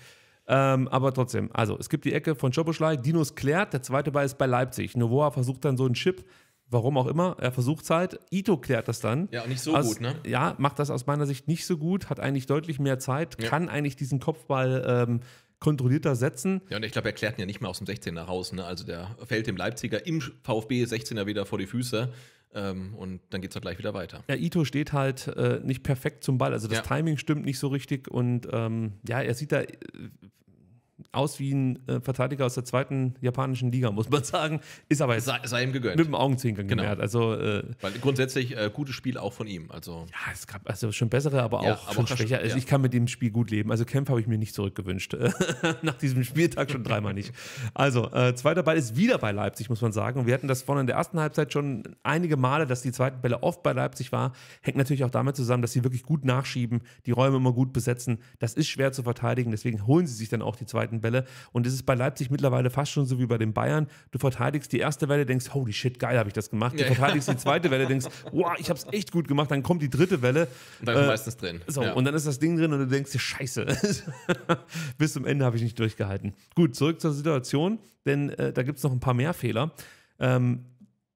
Ähm, aber trotzdem, also es gibt die Ecke von Schoboschlei, Dinos klärt, der zweite Ball ist bei Leipzig. Novoa versucht dann so einen Chip warum auch immer, er versucht es halt. Ito klärt das dann. Ja, nicht so aus, gut, ne? Ja, macht das aus meiner Sicht nicht so gut, hat eigentlich deutlich mehr Zeit, ja. kann eigentlich diesen Kopfball ähm, kontrollierter setzen. Ja, und ich glaube, er klärt ihn ja nicht mehr aus dem 16er raus. Ne? Also der fällt dem Leipziger im VfB 16er wieder vor die Füße. Ähm, und dann geht es halt gleich wieder weiter. Ja, Ito steht halt äh, nicht perfekt zum Ball. Also das ja. Timing stimmt nicht so richtig. Und ähm, ja, er sieht da äh, aus wie ein äh, Verteidiger aus der zweiten japanischen Liga, muss man sagen. Ist aber jetzt sei, sei ihm gegönnt. mit dem Augenzwinkern genau. Gemerkt. Also, äh, Weil grundsätzlich äh, gutes Spiel auch von ihm. Also. Ja, es gab also schon bessere, aber ja, auch aber schon schwächer. Also ja. ich kann mit dem Spiel gut leben. Also Kämpfe habe ich mir nicht zurückgewünscht. Nach diesem Spieltag schon dreimal nicht. Also, äh, zweiter Ball ist wieder bei Leipzig, muss man sagen. Und wir hatten das vorne in der ersten Halbzeit schon einige Male, dass die zweiten Bälle oft bei Leipzig war. Hängt natürlich auch damit zusammen, dass sie wirklich gut nachschieben, die Räume immer gut besetzen. Das ist schwer zu verteidigen, deswegen holen sie sich dann auch die zweiten zweiten Welle. Und es ist bei Leipzig mittlerweile fast schon so wie bei den Bayern. Du verteidigst die erste Welle, denkst, holy shit, geil, habe ich das gemacht. Du ja, verteidigst die zweite Welle, denkst, wow, ich habe es echt gut gemacht. Dann kommt die dritte Welle. Und dann äh, meistens drin. So, ja. und dann ist das Ding drin und du denkst dir, scheiße. Bis zum Ende habe ich nicht durchgehalten. Gut, zurück zur Situation, denn äh, da gibt es noch ein paar mehr Fehler. Ähm,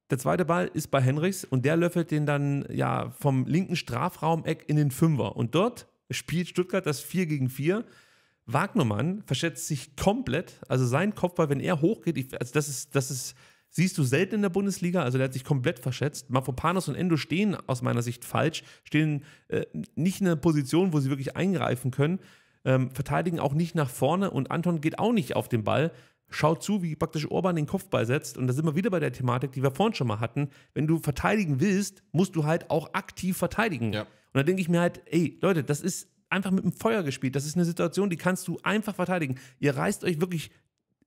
der zweite Ball ist bei Henrichs und der löffelt den dann ja vom linken Strafraumeck in den Fünfer. Und dort spielt Stuttgart das 4 gegen 4 Wagnermann verschätzt sich komplett. Also sein Kopfball, wenn er hochgeht, ich, also das ist, das ist, siehst du selten in der Bundesliga. Also der hat sich komplett verschätzt. Mafopanos und Endo stehen aus meiner Sicht falsch, stehen äh, nicht in einer Position, wo sie wirklich eingreifen können, ähm, verteidigen auch nicht nach vorne und Anton geht auch nicht auf den Ball. Schaut zu, wie praktisch Orban den Kopfball setzt. Und da sind wir wieder bei der Thematik, die wir vorhin schon mal hatten. Wenn du verteidigen willst, musst du halt auch aktiv verteidigen. Ja. Und da denke ich mir halt, ey, Leute, das ist einfach mit dem Feuer gespielt. Das ist eine Situation, die kannst du einfach verteidigen. Ihr reißt euch wirklich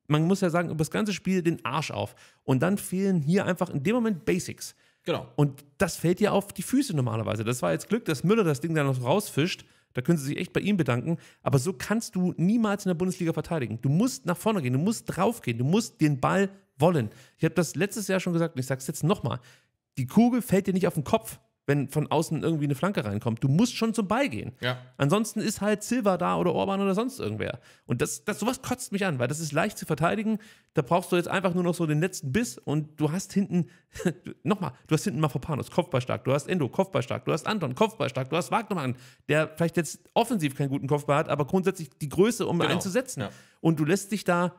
man muss ja sagen, über das ganze Spiel den Arsch auf. Und dann fehlen hier einfach in dem Moment Basics. Genau. Und das fällt ja auf die Füße normalerweise. Das war jetzt Glück, dass Müller das Ding da noch rausfischt. Da können sie sich echt bei ihm bedanken. Aber so kannst du niemals in der Bundesliga verteidigen. Du musst nach vorne gehen, du musst draufgehen, du musst den Ball wollen. Ich habe das letztes Jahr schon gesagt und ich sage es jetzt nochmal. Die Kugel fällt dir nicht auf den Kopf wenn von außen irgendwie eine Flanke reinkommt. Du musst schon zum Ball gehen. Ja. Ansonsten ist halt Silva da oder Orban oder sonst irgendwer. Und das, das, sowas kotzt mich an, weil das ist leicht zu verteidigen. Da brauchst du jetzt einfach nur noch so den letzten Biss und du hast hinten, nochmal, du hast hinten Mafopanos, Kopfball stark, du hast Endo, Kopfball stark, du hast Anton, Kopfball stark, du hast Wagnermann, der vielleicht jetzt offensiv keinen guten Kopfball hat, aber grundsätzlich die Größe, um genau. einzusetzen. Ja. Und du lässt dich da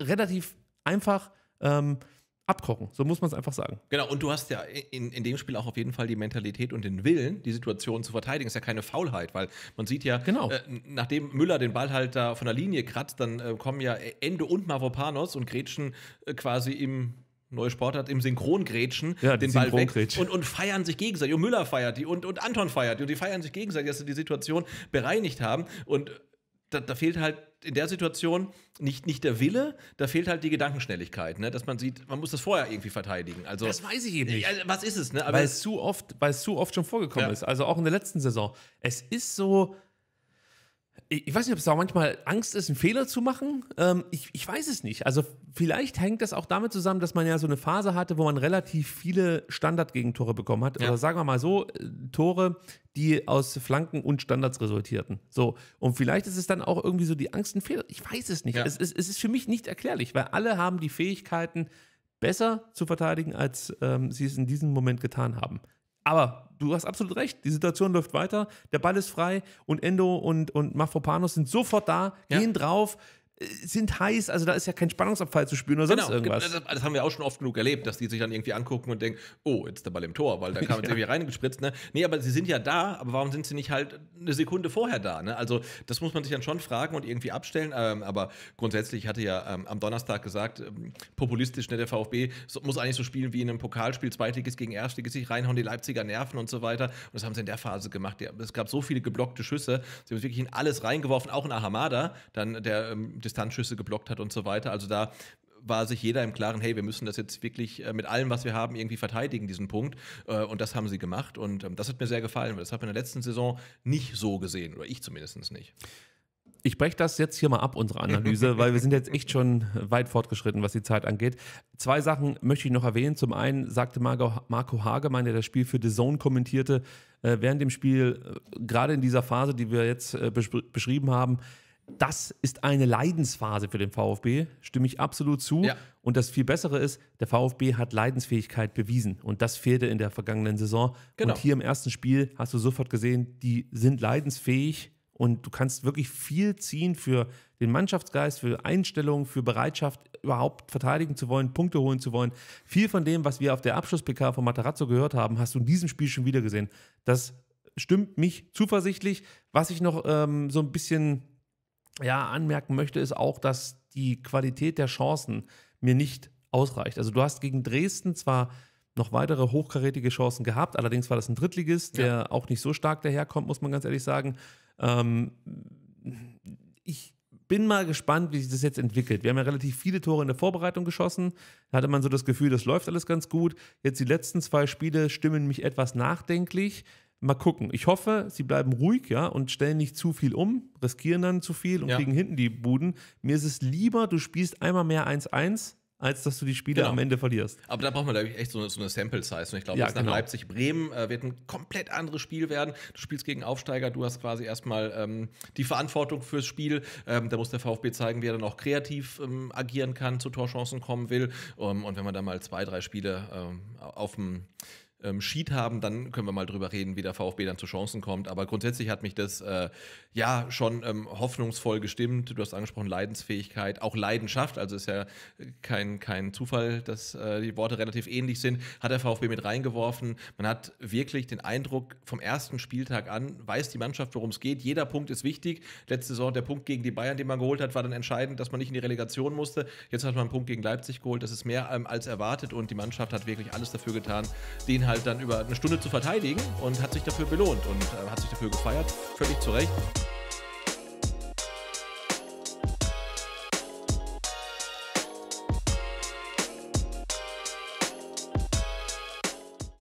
relativ einfach ähm, abkochen. So muss man es einfach sagen. Genau, und du hast ja in, in dem Spiel auch auf jeden Fall die Mentalität und den Willen, die Situation zu verteidigen. Ist ja keine Faulheit, weil man sieht ja, genau. äh, nachdem Müller den Ball halt da von der Linie kratzt, dann äh, kommen ja Ende und Mavropanos und Gretchen äh, quasi im neue Sportart im Synchrongrätschen ja, den Ball weg und, und feiern sich gegenseitig. Und Müller feiert die und, und Anton feiert die und die feiern sich gegenseitig, dass sie die Situation bereinigt haben. Und äh, da, da fehlt halt in der Situation nicht, nicht der Wille, da fehlt halt die Gedankenschnelligkeit, ne? dass man sieht, man muss das vorher irgendwie verteidigen. Also, das weiß ich eben nicht. Äh, also, was ist es? Ne? weil, es zu oft, weil es zu oft schon vorgekommen ja. ist. Also auch in der letzten Saison. Es ist so, ich weiß nicht, ob es auch manchmal Angst ist, einen Fehler zu machen. Ähm, ich, ich weiß es nicht. Also vielleicht hängt das auch damit zusammen, dass man ja so eine Phase hatte, wo man relativ viele Standardgegentore bekommen hat. Ja. Oder sagen wir mal so, äh, Tore, die aus Flanken und Standards resultierten. So. Und vielleicht ist es dann auch irgendwie so die Angst, einen Fehler. Ich weiß es nicht. Ja. Es, es, es ist für mich nicht erklärlich, weil alle haben die Fähigkeiten, besser zu verteidigen, als ähm, sie es in diesem Moment getan haben. Aber du hast absolut recht, die Situation läuft weiter, der Ball ist frei und Endo und, und Mafropanos sind sofort da, gehen drauf, äh, sind heiß, also da ist ja kein Spannungsabfall zu spüren oder sonst genau. irgendwas. Das, haben wir auch schon oft genug erlebt, dass die sich dann irgendwie angucken und denken, oh, jetzt ist der Ball im Tor, weil da kam jetzt ja. irgendwie reingespritzt. Ne? Nee, aber sie sind ja da, aber warum sind sie nicht halt eine Sekunde vorher da? Ne? Also das muss man sich dann schon fragen und irgendwie abstellen. Ähm, aber grundsätzlich hatte ja ähm, am Donnerstag gesagt, ähm, populistisch, ne, der VfB so, muss eigentlich so spielen wie in einem Pokalspiel, Zweitligist gegen Erstligist, sich reinhauen die Leipziger Nerven und so weiter. Und das haben sie in der Phase gemacht. Ja, es gab so viele geblockte Schüsse, sie haben wirklich in alles reingeworfen, auch in Ahamada, dann der ähm, Distanzschüsse geblockt hat und so weiter. Also da war sich jeder im Klaren, hey, wir müssen das jetzt wirklich äh, mit allem, was wir haben, irgendwie verteidigen, diesen Punkt. Äh, und das haben sie gemacht. Und ähm, das hat mir sehr gefallen, weil das habe ich in der letzten Saison nicht so gesehen, oder ich zumindest nicht. Ich breche das jetzt hier mal ab, unsere Analyse, weil wir sind jetzt echt schon weit fortgeschritten, was die Zeit angeht. Zwei Sachen möchte ich noch erwähnen. Zum einen sagte Marco Hagemann, der das Spiel für The Zone kommentierte, äh, während dem Spiel, gerade in dieser Phase, die wir jetzt beschrieben haben, das ist eine Leidensphase für den VfB, stimme ich absolut zu. Ja. Und das viel Bessere ist, der VfB hat Leidensfähigkeit bewiesen. Und das fehlte in der vergangenen Saison. Genau. Und hier im ersten Spiel hast du sofort gesehen, die sind leidensfähig und du kannst wirklich viel ziehen für den Mannschaftsgeist, für Einstellung, für Bereitschaft, überhaupt verteidigen zu wollen, Punkte holen zu wollen. Viel von dem, was wir auf der Abschluss-PK von Matarazzo gehört haben, hast du in diesem Spiel schon wieder gesehen. Das stimmt mich zuversichtlich. Was ich noch ähm, so ein bisschen ja, anmerken möchte, ist auch, dass die Qualität der Chancen mir nicht ausreicht. Also du hast gegen Dresden zwar noch weitere hochkarätige Chancen gehabt, allerdings war das ein Drittligist, ja. der auch nicht so stark daherkommt, muss man ganz ehrlich sagen. Ähm, ich bin mal gespannt, wie sich das jetzt entwickelt. Wir haben ja relativ viele Tore in der Vorbereitung geschossen. Da hatte man so das Gefühl, das läuft alles ganz gut. Jetzt die letzten zwei Spiele stimmen mich etwas nachdenklich mal gucken. Ich hoffe, sie bleiben ruhig, ja, und stellen nicht zu viel um, riskieren dann zu viel und ja. kriegen hinten die Buden. Mir ist es lieber, du spielst einmal mehr 1-1, als dass du die Spiele genau. am Ende verlierst. Aber da braucht man, glaube ich, echt so eine, so eine Sample-Size. Und ich glaube, ja, genau. nach Leipzig, Bremen äh, wird ein komplett anderes Spiel werden. Du spielst gegen Aufsteiger, du hast quasi erstmal ähm, die Verantwortung fürs Spiel. Ähm, da muss der VfB zeigen, wie er dann auch kreativ ähm, agieren kann, zu Torchancen kommen will. Ähm, und wenn man da mal zwei, drei Spiele ähm, auf dem ähm, Sheet haben, dann können wir mal drüber reden, wie der VfB dann zu Chancen kommt. Aber grundsätzlich hat mich das äh, ja schon ähm, hoffnungsvoll gestimmt. Du hast angesprochen, Leidensfähigkeit, auch Leidenschaft. Also ist ja kein, kein Zufall, dass äh, die Worte relativ ähnlich sind. Hat der VfB mit reingeworfen. Man hat wirklich den Eindruck, vom ersten Spieltag an weiß die Mannschaft, worum es geht. Jeder Punkt ist wichtig. Letzte Saison der Punkt gegen die Bayern, den man geholt hat, war dann entscheidend, dass man nicht in die Relegation musste. Jetzt hat man einen Punkt gegen Leipzig geholt. Das ist mehr ähm, als erwartet und die Mannschaft hat wirklich alles dafür getan, den halt dann über eine Stunde zu verteidigen und hat sich dafür belohnt und äh, hat sich dafür gefeiert. Völlig zu Recht.